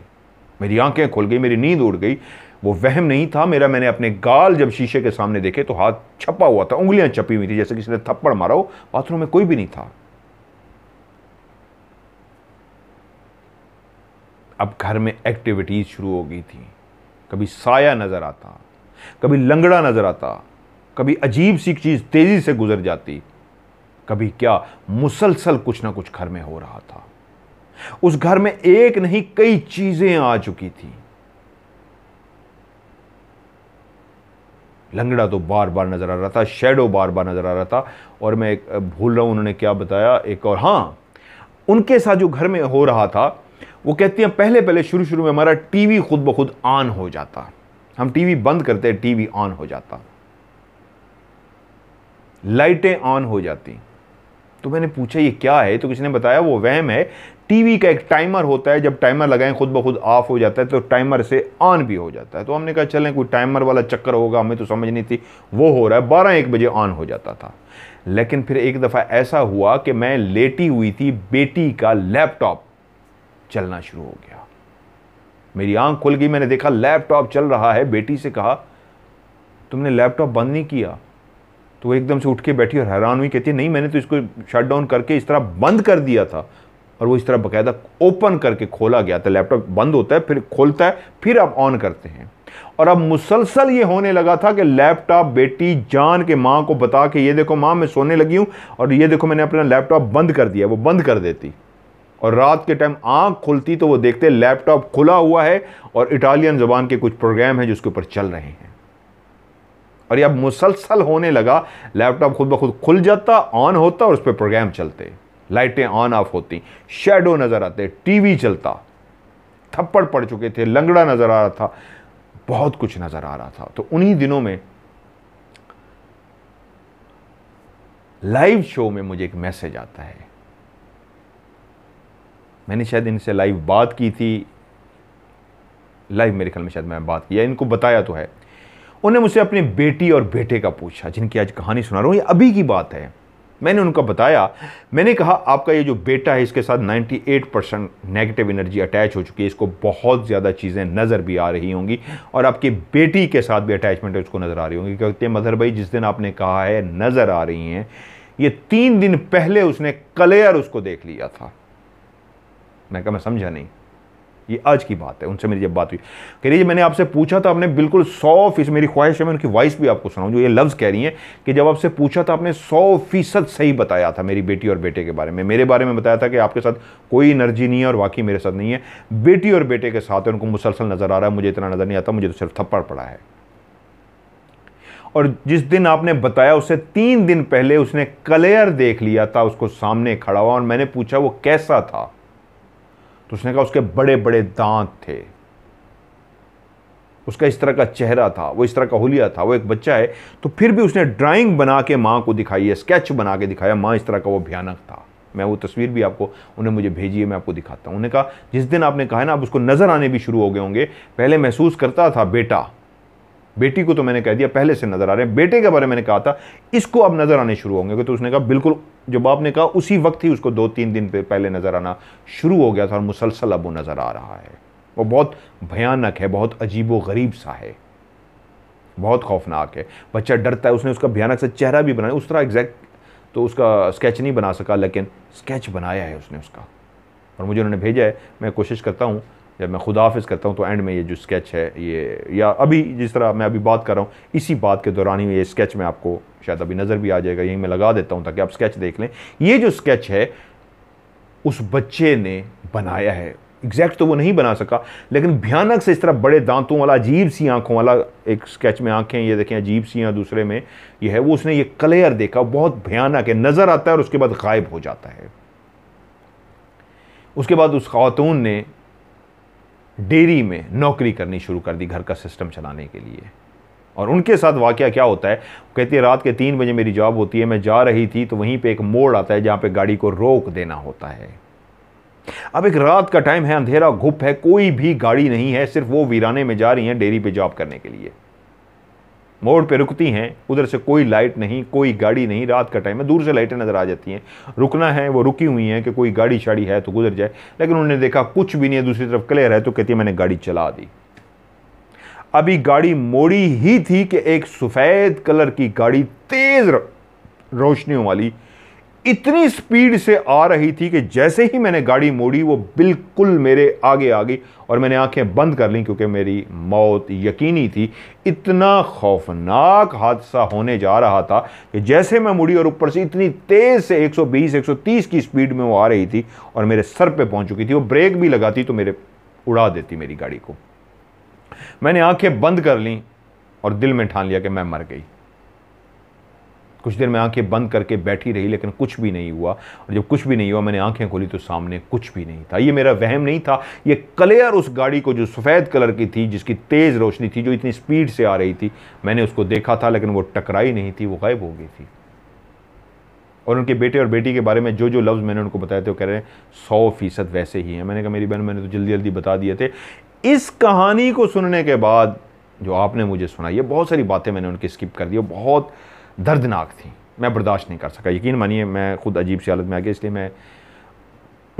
मेरी आंखें खुल गई मेरी नींद उड़ गई वो वहम नहीं था मेरा मैंने अपने गाल जब शीशे के सामने देखे तो हाथ छपा हुआ था उंगलियां छपी हुई थी जैसे किसी ने थप्पड़ मारा हो बाथरूम में कोई भी नहीं था अब घर में एक्टिविटीज़ शुरू हो गई थी कभी साया नज़र आता कभी लंगड़ा नज़र आता कभी अजीब सी चीज़ तेज़ी से गुजर जाती कभी क्या मुसलसल कुछ ना कुछ घर में हो रहा था उस घर में एक नहीं कई चीज़ें आ चुकी थी लंगड़ा तो बार बार नज़र आ रहा था शेडो बार बार नज़र आ रहा था और मैं एक भूल रहा हूँ उन्होंने क्या बताया एक और हाँ उनके साथ जो घर में हो रहा था वो कहती हैं पहले पहले शुरू शुरू में हमारा टीवी खुद ब खुद ऑन हो जाता हम टीवी बंद करते टीवी ऑन हो जाता लाइटें ऑन हो जाती तो मैंने पूछा ये क्या है तो किसी ने बताया वो वहम है टीवी का एक टाइमर होता है जब टाइमर लगाएं खुद ब खुद ऑफ हो जाता है तो टाइमर से ऑन भी हो जाता है तो हमने कहा चलें कोई टाइमर वाला चक्कर होगा हमें तो समझ नहीं थी वो हो रहा है बारह एक बजे ऑन हो जाता था लेकिन फिर एक दफ़ा ऐसा हुआ कि मैं लेटी हुई थी बेटी का लैपटॉप चलना शुरू हो गया मेरी आंख खुल गई मैंने देखा लैपटॉप चल रहा है बेटी से कहा तुमने लैपटॉप बंद नहीं किया तो वो एकदम से उठ के बैठी और हैरान हुई कहती है नहीं मैंने तो इसको शट डाउन करके इस तरह बंद कर दिया था और वो इस तरह बकायदा ओपन करके खोला गया था लैपटॉप बंद होता है फिर खोलता है फिर आप ऑन करते हैं और अब मुसलसल ये होने लगा था कि लैपटॉप बेटी जान के माँ को बता के ये देखो माँ मैं सोने लगी हूँ और ये देखो मैंने अपना लैपटॉप बंद कर दिया वो बंद कर देती और रात के टाइम आँख खुलती तो वो देखते लैपटॉप खुला हुआ है और इटालियन ज़बान के कुछ प्रोग्राम हैं जो उसके ऊपर चल रहे हैं और यह अब मुसलसल होने लगा लैपटॉप खुद ब खुद खुल जाता ऑन होता और उस पर प्रोग्राम चलते लाइटें ऑन ऑफ होती शेडो नज़र आते टीवी चलता थप्पड़ पड़ चुके थे लंगड़ा नज़र आ रहा था बहुत कुछ नज़र आ रहा था तो उन्हीं दिनों में लाइव शो में मुझे एक मैसेज आता है मैंने शायद इनसे लाइव बात की थी लाइव मेरे ख्याल में शायद मैं बात की या इनको बताया तो है उन्हें मुझसे अपनी बेटी और बेटे का पूछा जिनकी आज कहानी सुना रहा हूँ ये अभी की बात है मैंने उनका बताया मैंने कहा आपका ये जो बेटा है इसके साथ 98 परसेंट नेगेटिव एनर्जी अटैच हो चुकी है इसको बहुत ज़्यादा चीज़ें नज़र भी आ रही होंगी और आपकी बेटी के साथ भी अटैचमेंट उसको नज़र आ रही होंगी क्योंकि मधर मदर भाई जिस दिन आपने कहा है नज़र आ रही हैं ये तीन दिन पहले उसने कलेयर उसको देख लिया था मैं कहा मैं समझा नहीं ये आज की बात है उनसे मेरी जब बात हुई कह रही मैंने आपसे पूछा तो आपने बिल्कुल सौ फीसद मेरी ख्वाहिश है मैं उनकी वॉइस भी आपको सुनाऊं जो ये लफ्ज़ कह रही हैं कि जब आपसे पूछा तो आपने सौ फीसद सही बताया था मेरी बेटी और बेटे के बारे में मेरे बारे में बताया था कि आपके साथ कोई एनर्जी नहीं है और वाकई मेरे साथ नहीं है बेटी और बेटे के साथ उनको मुसलसल नज़र आ रहा है मुझे इतना नज़र नहीं आता मुझे तो सिर्फ थप्पड़ पड़ा है और जिस दिन आपने बताया उससे तीन दिन पहले उसने क्लियर देख लिया था उसको सामने खड़ा हुआ और मैंने पूछा वो कैसा था तो उसने कहा उसके बड़े बड़े दांत थे उसका इस तरह का चेहरा था वो इस तरह का होलिया था वो एक बच्चा है तो फिर भी उसने ड्राइंग बना के माँ को दिखाई है स्केच बना के दिखाया माँ इस तरह का वो भयानक था मैं वो तस्वीर भी आपको उन्हें मुझे भेजी है मैं आपको दिखाता हूँ उन्होंने कहा जिस दिन आपने कहा ना आप उसको नज़र आने भी शुरू हो गए होंगे पहले महसूस करता था बेटा बेटी को तो मैंने कह दिया पहले से नज़र आ रहे हैं बेटे के बारे में मैंने कहा था इसको अब नज़र आने शुरू होंगे तो उसने कहा बिल्कुल जो बाप ने कहा उसी वक्त ही उसको दो तीन दिन पे पहले नज़र आना शुरू हो गया था और मुसलसल अब वो नज़र आ रहा है वो बहुत भयानक है बहुत अजीब व गरीब सा है बहुत खौफनाक है बच्चा डरता है उसने उसका भयानक सा चेहरा भी बनाया उस तरह एग्जैक्ट तो उसका स्केच नहीं बना सका लेकिन स्केच बनाया है उसने उसका और मुझे उन्होंने भेजा है मैं कोशिश करता हूँ जब मैं खुदाफिज करता हूँ तो एंड में ये जो स्केच है ये या अभी जिस तरह मैं अभी बात कर रहा हूँ इसी बात के दौरान ही ये स्केच में आपको शायद अभी नज़र भी आ जाएगा यहीं मैं लगा देता हूँ ताकि आप स्केच देख लें ये जो स्केच है उस बच्चे ने बनाया है एग्जैक्ट तो वो नहीं बना सका लेकिन भयानक से इस तरह बड़े दांतों वाला अजीब सी आंखों वाला एक स्केच में आंखें ये देखें अजीब सी हैं दूसरे में ये है वो उसने ये क्लियर देखा बहुत भयानक है नज़र आता है और उसके बाद गायब हो जाता है उसके बाद उस खातून ने डेरी में नौकरी करनी शुरू कर दी घर का सिस्टम चलाने के लिए और उनके साथ वाक़ क्या होता है कहती है रात के तीन बजे मेरी जॉब होती है मैं जा रही थी तो वहीं पे एक मोड़ आता है जहाँ पे गाड़ी को रोक देना होता है अब एक रात का टाइम है अंधेरा घुप है कोई भी गाड़ी नहीं है सिर्फ वो वीराने में जा रही हैं डेयरी पे जॉब करने के लिए मोड़ पे रुकती हैं उधर से कोई लाइट नहीं कोई गाड़ी नहीं रात का टाइम है दूर से लाइटें नज़र आ जाती हैं रुकना है वो रुकी हुई हैं कि कोई गाड़ी शाड़ी है तो गुजर जाए लेकिन उन्होंने देखा कुछ भी नहीं है दूसरी तरफ क्लियर है तो कहती है मैंने गाड़ी चला दी अभी गाड़ी मोड़ी ही थी कि एक सफ़ेद कलर की गाड़ी तेज़ रोशनियों वाली इतनी स्पीड से आ रही थी कि जैसे ही मैंने गाड़ी मोड़ी वो बिल्कुल मेरे आगे आ गई और मैंने आंखें बंद कर ली क्योंकि मेरी मौत यकीनी थी इतना खौफनाक हादसा होने जा रहा था कि जैसे मैं मुड़ी और ऊपर से इतनी तेज़ से 120 130 की स्पीड में वो आ रही थी और मेरे सर पे पहुंच चुकी थी वो ब्रेक भी लगाती तो मेरे उड़ा देती मेरी गाड़ी को मैंने आंखें बंद कर लीं और दिल में ठान लिया कि मैं मर गई कुछ देर में आंखें बंद करके बैठी रही लेकिन कुछ भी नहीं हुआ और जब कुछ भी नहीं हुआ मैंने आंखें खोली तो सामने कुछ भी नहीं था ये मेरा वहम नहीं था ये क्लियर उस गाड़ी को जो सफ़ेद कलर की थी जिसकी तेज़ रोशनी थी जो इतनी स्पीड से आ रही थी मैंने उसको देखा था लेकिन वो टकराई नहीं थी वो गायब हो गई थी और उनके बेटे और बेटी के बारे में जो जो लफ्ज़ मैंने उनको बताए थे वो कह रहे हैं सौ फीसद वैसे ही हैं मैंने कहा मेरी बहन मैंने तो जल्दी जल्दी बता दिए थे इस कहानी को सुनने के बाद जो आपने मुझे सुनाई है बहुत सारी बातें मैंने उनकी स्किप कर दी और बहुत दर्दनाक थी मैं बर्दाश्त नहीं कर सका यकीन मानिए मैं खुद अजीब सी हालत में आ गया इसलिए मैं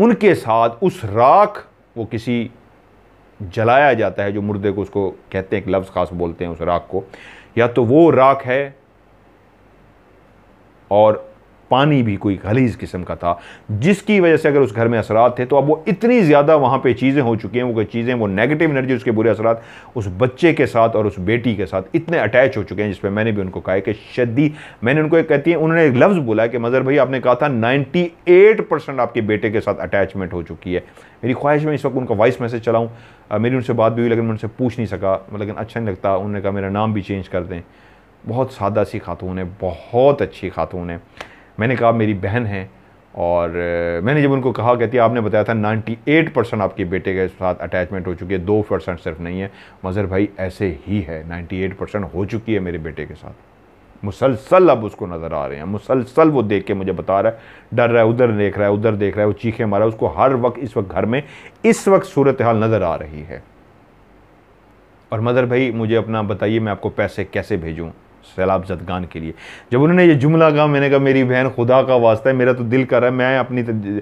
उनके साथ उस राख वो किसी जलाया जाता है जो मुर्दे को उसको कहते हैं एक लफ्ज़ ख़ास बोलते हैं उस राख को या तो वो राख है और पानी भी कोई खलीज किस्म का था जिसकी वजह से अगर उस घर में असरात थे तो अब वो इतनी ज़्यादा वहाँ पर चीज़ें हो चुकी हैं वो चीज़ें वो नेगेटिव एनर्जी उसके बुरे असरात उस बच्चे के साथ और उस बेटी के साथ इतने अटैच हो चुके हैं पर मैंने भी उनको कहा कि शदी मैंने उनको एक कहती है उन्होंने एक लफ्ज़ बोला कि मज़र भाई आपने कहा था नाइन्टी आपके बेटे के साथ अटैचमेंट हो चुकी है मेरी ख्वाहिश में इस वक्त उनका वॉइस मैसेज चलाऊँ मेरी उनसे बात भी हुई लेकिन मैं उनसे पूछ नहीं सका लेकिन अच्छा नहीं लगता उन्होंने कहा मेरा नाम भी चेंज कर दें बहुत सादा सी खातून है बहुत अच्छी खातून है मैंने कहा मेरी बहन है और मैंने जब उनको कहा कहती आपने बताया था 98 परसेंट आपके बेटे के साथ अटैचमेंट हो चुकी है दो परसेंट सिर्फ नहीं है मज़र भाई ऐसे ही है 98 परसेंट हो चुकी है मेरे बेटे के साथ मुसलसल अब उसको नज़र आ रहे हैं मुसलसल वो देख के मुझे बता रहा है डर रहा है उधर देख रहा है उधर देख रहा है वो चीखे मारा उसको हर वक्त इस वक्त घर में इस वक्त सूरत हाल नज़र आ रही है और मदर भाई मुझे अपना बताइए मैं आपको पैसे कैसे भेजूँ सैलाब जदगान के लिए जब उन्होंने ये जुमला कहा मैंने कहा मेरी बहन खुदा का वास्ता है मेरा तो दिल कर रहा है मैं अपनी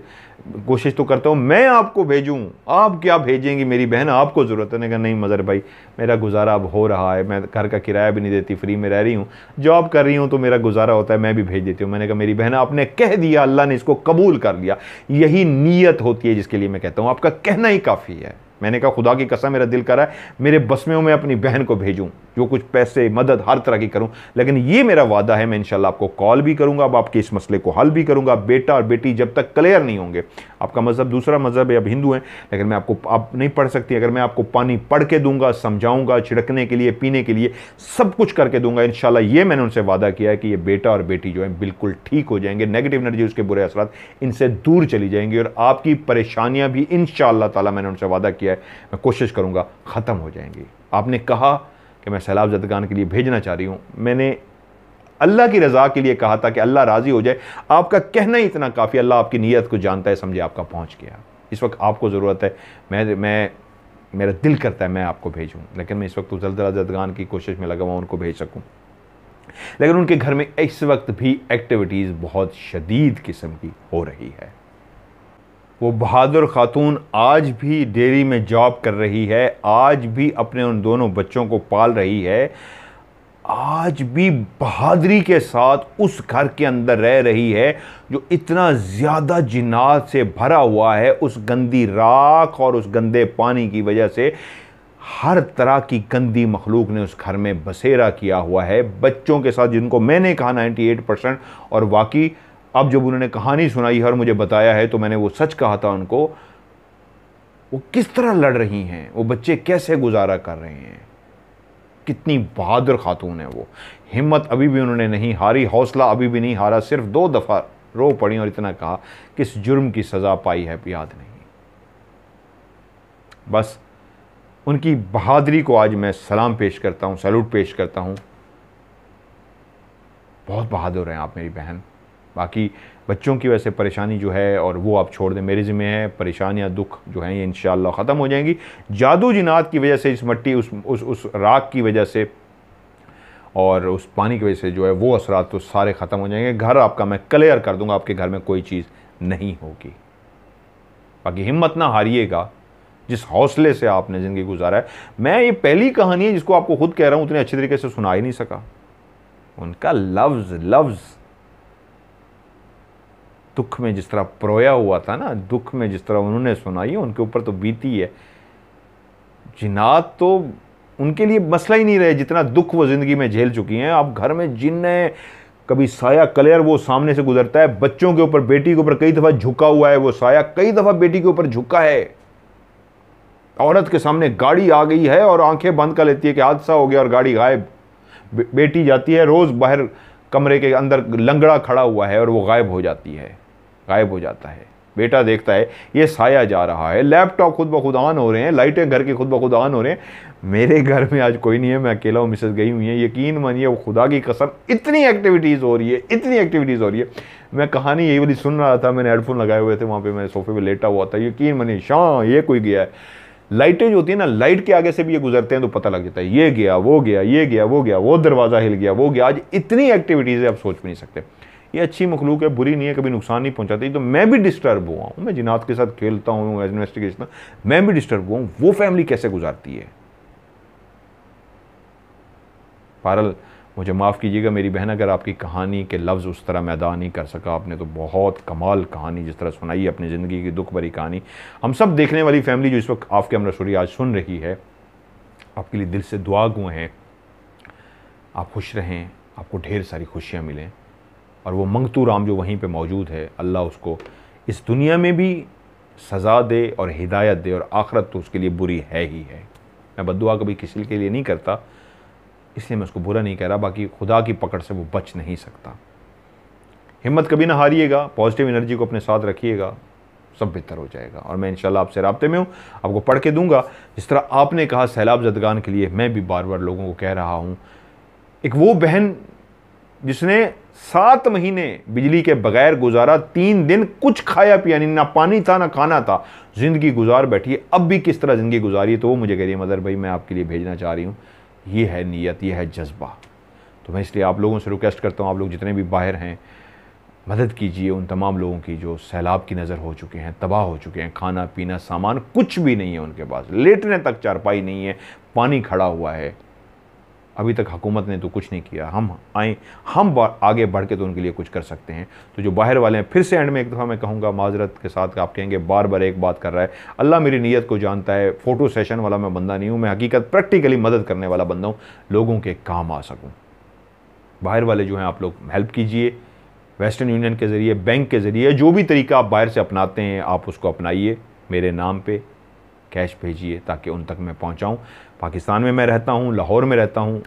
कोशिश तो करता हूँ मैं आपको भेजूँ आप क्या भेजेंगी मेरी बहन आपको ज़रूरत है कहा नहीं मज़र भाई मेरा गुजारा अब हो रहा है मैं घर का किराया भी नहीं देती फ्री में रह रही हूँ जॉब कर रही हूँ तो मेरा गुजारा होता है मैं भी भेज देती हूँ मैंने कहा मेरी बहन आपने कह दिया अल्लाह ने इसको कबूल कर लिया यही नीयत होती है जिसके लिए मैं कहता हूँ आपका कहना ही काफ़ी है मैंने कहा खुदा की कसम मेरा दिल करा है मेरे बस में मैं अपनी बहन को भेजूँ जो कुछ पैसे मदद हर तरह की करूँ लेकिन ये मेरा वादा है मैं इनशाला आपको कॉल भी करूँगा अब आपके इस मसले को हल भी करूँगा बेटा और बेटी जब तक क्लियर नहीं होंगे आपका मज़हब दूसरा मज़हब है अब हिंदू हैं लेकिन मैं आपको आप नहीं पढ़ सकती अगर मैं आपको पानी पढ़ के दूंगा समझाऊंगा छिड़कने के लिए पीने के लिए सब कुछ करके दूंगा इन ये मैंने उनसे वादा किया है कि ये बेटा और बेटी जो है बिल्कुल ठीक हो जाएंगे नेगेटिव एनर्जी उसके बुरे असर इनसे दूर चली जाएंगी और आपकी परेशानियाँ भी इन शाह मैंने उनसे वादा किया है मैं कोशिश करूँगा ख़त्म हो जाएंगी आपने कहा कि मैं सैलाब जदगान के लिए भेजना चाह रही हूँ मैंने अल्लाह की रज़ा के लिए कहा था कि अल्लाह राज़ी हो जाए आपका कहना ही इतना काफ़ी अल्लाह आपकी नीयत को जानता है समझे आपका पहुँच गया इस वक्त आपको ज़रूरत है मैं मैं मेरा दिल करता है मैं आपको भेजूँ लेकिन मैं इस वक्त जलजला जदगान की कोशिश में लगा हुआ उनको भेज सकूँ लेकिन उनके घर में इस वक्त भी एक्टिविटीज़ बहुत शदीद किस्म की हो रही है वो बहादुर ख़ातून आज भी डेयरी में जॉब कर रही है आज भी अपने उन दोनों बच्चों को पाल रही है आज भी बहादरी के साथ उस घर के अंदर रह रही है जो इतना ज़्यादा जिनात से भरा हुआ है उस गंदी राख और उस गंदे पानी की वजह से हर तरह की गंदी मखलूक ने उस घर में बसेरा किया हुआ है बच्चों के साथ जिनको मैंने कहा 98 परसेंट और बाकी अब जब उन्होंने कहानी सुनाई और मुझे बताया है तो मैंने वो सच कहा था उनको वो किस तरह लड़ रही हैं वो बच्चे कैसे गुजारा कर रहे हैं कितनी बहादुर खातून है वो हिम्मत अभी भी उन्होंने नहीं हारी हौसला अभी भी नहीं हारा सिर्फ दो दफ़ा रो पड़ी और इतना कहा कि इस जुर्म की सज़ा पाई है याद नहीं बस उनकी बहादुरी को आज मैं सलाम पेश करता हूँ सैल्यूट पेश करता हूँ बहुत बहादुर हैं आप मेरी बहन बाकी बच्चों की वैसे परेशानी जो है और वो आप छोड़ दें मेरे ज़िम्मे है परेशानियाँ दुख जो हैं ये इन ख़त्म हो जाएंगी जादू जिनात की वजह से इस मट्टी उस उस उस राख की वजह से और उस पानी की वजह से जो है वो असरात तो सारे ख़त्म हो जाएंगे घर आपका मैं क्लियर कर दूंगा आपके घर में कोई चीज़ नहीं होगी बाकी हिम्मत ना हारिएगा जिस हौसले से आपने ज़िंदगी गुजारा है मैं ये पहली कहानी है जिसको आपको खुद कह रहा हूँ उतने अच्छे तरीके से सुना ही नहीं सका उनका लफ्ज़ लफ्ज़ दुख में जिस तरह प्रोया हुआ था ना दुख में जिस तरह उन्होंने सुनाई उनके ऊपर तो बीती है जिनात तो उनके लिए मसला ही नहीं रहे जितना दुख वो ज़िंदगी में झेल चुकी हैं आप घर में जिन ने कभी साया कलेयर वो सामने से गुजरता है बच्चों के ऊपर बेटी के ऊपर कई दफ़ा झुका हुआ है वो साया कई दफ़ा बेटी के ऊपर झुका है औरत के सामने गाड़ी आ गई है और आंखें बंद कर लेती है कि हादसा हो गया और गाड़ी गायब बेटी जाती है रोज़ बाहर कमरे के अंदर लंगड़ा खड़ा हुआ है और वो गायब हो जाती है गायब हो जाता है बेटा देखता है ये साया जा रहा है लैपटॉप खुद ब खुद ऑन हो रहे हैं लाइटें घर के खुद ब खुद ऑन हो रहे हैं मेरे घर में आज कोई नहीं है मैं अकेला हूँ मिसेज गई हुई है यकीन मानिए वो खुदा की कसम इतनी एक्टिविटीज़ हो रही है इतनी एक्टिविटीज़ हो रही है मैं कहानी यही वाली सुन रहा था मैंने हेडफोन लगाए हुए थे वहाँ पर मैं सोफे पर लेटा हुआ था यकीन मानिए शाह ये कोई गया है लाइटें जो होती है ना लाइट के आगे से भी ये गुजरते हैं तो पता लग जाता है ये गया वो गया ये गया वो गया वो दरवाज़ा हिल गया वो गया आज इतनी एक्टिविटीज़ है आप सोच भी नहीं सकते ये अच्छी मखलूक है बुरी नहीं है कभी नुकसान नहीं पहुंचाती तो मैं भी डिस्टर्ब हुआ हूँ मैं जिनात के साथ खेलता हूँ एज इन्वेस्टिगेशन मैं भी डिस्टर्ब हुआ हूँ वो फैमिली कैसे गुजारती है पारल मुझे माफ़ कीजिएगा मेरी बहन अगर आपकी कहानी के लफ्ज़ उस तरह मैं अदा नहीं कर सका आपने तो बहुत कमाल कहानी जिस तरह सुनाई अपनी ज़िंदगी की दुख भरी कहानी हम सब देखने वाली फैमिली जो इस वक्त आपके अमरसोरी आज सुन रही है आपके लिए दिल से दुआ गुए हैं आप खुश रहें आपको ढेर सारी खुशियाँ मिलें और वो मंगतू राम जो वहीं पे मौजूद है अल्लाह उसको इस दुनिया में भी सज़ा दे और हिदायत दे और आखरत तो उसके लिए बुरी है ही है मैं बदुआ कभी किसी के लिए नहीं करता इसलिए मैं उसको बुरा नहीं कह रहा बाकी खुदा की पकड़ से वो बच नहीं सकता हिम्मत कभी ना हारिएगा पॉजिटिव एनर्जी को अपने साथ रखिएगा सब बेहतर हो जाएगा और मैं इंशाल्लाह आपसे रबते में हूँ आपको पढ़ के दूंगा जिस तरह आपने कहा सैलाब जदगान के लिए मैं भी बार बार लोगों को कह रहा हूँ एक वो बहन जिसने सात महीने बिजली के बगैर गुजारा तीन दिन कुछ खाया पिया नहीं ना पानी था ना खाना था ज़िंदगी गुजार बैठी है अब भी किस तरह ज़िंदगी गुजारी है तो वो मुझे कह रही है मदर भाई मैं आपके लिए भेजना चाह रही हूँ ये है नीयत ये है जज्बा तो मैं इसलिए आप लोगों से रिक्वेस्ट करता हूँ आप लोग जितने भी बाहर हैं मदद कीजिए उन तमाम लोगों की जो सैलाब की नज़र हो चुके हैं तबाह हो चुके हैं खाना पीना सामान कुछ भी नहीं है उनके पास लेटने तक चारपाई नहीं है पानी खड़ा हुआ है अभी तक हुकूमत ने तो कुछ नहीं किया हम आए हम आगे बढ़ के तो उनके लिए कुछ कर सकते हैं तो जो बाहर वाले हैं फिर से एंड में एक दफ़ा मैं कहूँगा माजरत के साथ आप कहेंगे बार बार एक बात कर रहा है अल्लाह मेरी नीयत को जानता है फ़ोटो सेशन वाला मैं बंदा नहीं हूँ मैं हकीकत प्रैक्टिकली मदद करने वाला बंदा हूँ लोगों के काम आ सकूँ बाहर वाले जो हैं आप लोग हेल्प कीजिए वेस्टर्न यूनियन के ज़रिए बैंक के ज़रिए जो भी तरीका आप बाहर से अपनाते हैं आप उसको अपनाइए मेरे नाम पर कैश भेजिए ताकि उन तक मैं पहुंचाऊं पाकिस्तान में मैं रहता हूँ लाहौर में रहता हूँ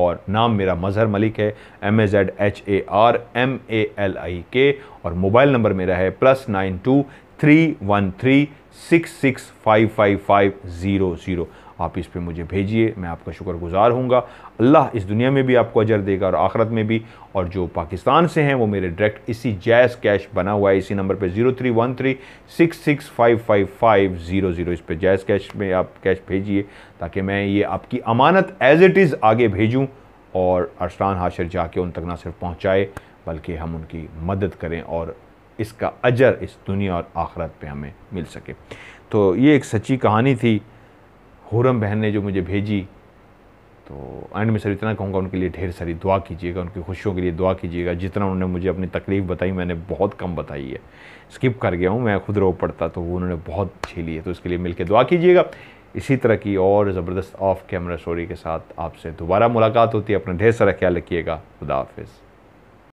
और नाम मेरा मजहर मलिक है M A Z H A R M A L I K और मोबाइल नंबर मेरा है plus nine two three one three six six five five five zero zero आप इस पर मुझे भेजिए मैं आपका शुक्रगुजार हूँ अल्लाह इस दुनिया में भी आपको अजर देगा और आख़रत में भी और जो पाकिस्तान से हैं वो मेरे डायरेक्ट इसी जैस कैश बना हुआ है इसी नंबर पर zero three one three six six five five five zero zero इस पर जैस कैश में आप कैश भेजिए ताकि मैं ये आपकी अमानत एज़ इट इज़ आगे भेजूँ और अरसान हाशिर जाके उन तक ना सिर्फ पहुँचाए बल्कि हम उनकी मदद करें और इसका अजर इस दुनिया और आखरत पे हमें मिल सके तो ये एक सच्ची कहानी थी हुरम बहन ने जो मुझे भेजी तो एंड में सर इतना कहूँगा उनके लिए ढेर सारी दुआ कीजिएगा उनकी खुशियों के लिए दुआ कीजिएगा जितना उन्होंने मुझे अपनी तकलीफ़ बताई मैंने बहुत कम बताई है स्किप कर गया हूँ मैं खुद रो पड़ता तो वो उन्होंने बहुत ली है तो इसके लिए मिलकर दुआ कीजिएगा इसी तरह की और ज़बरदस्त ऑफ कैमरा स्टोरी के साथ आपसे दोबारा मुलाकात होती है अपना ढेर सारा ख्याल रखिएगा खुदा हाफिज़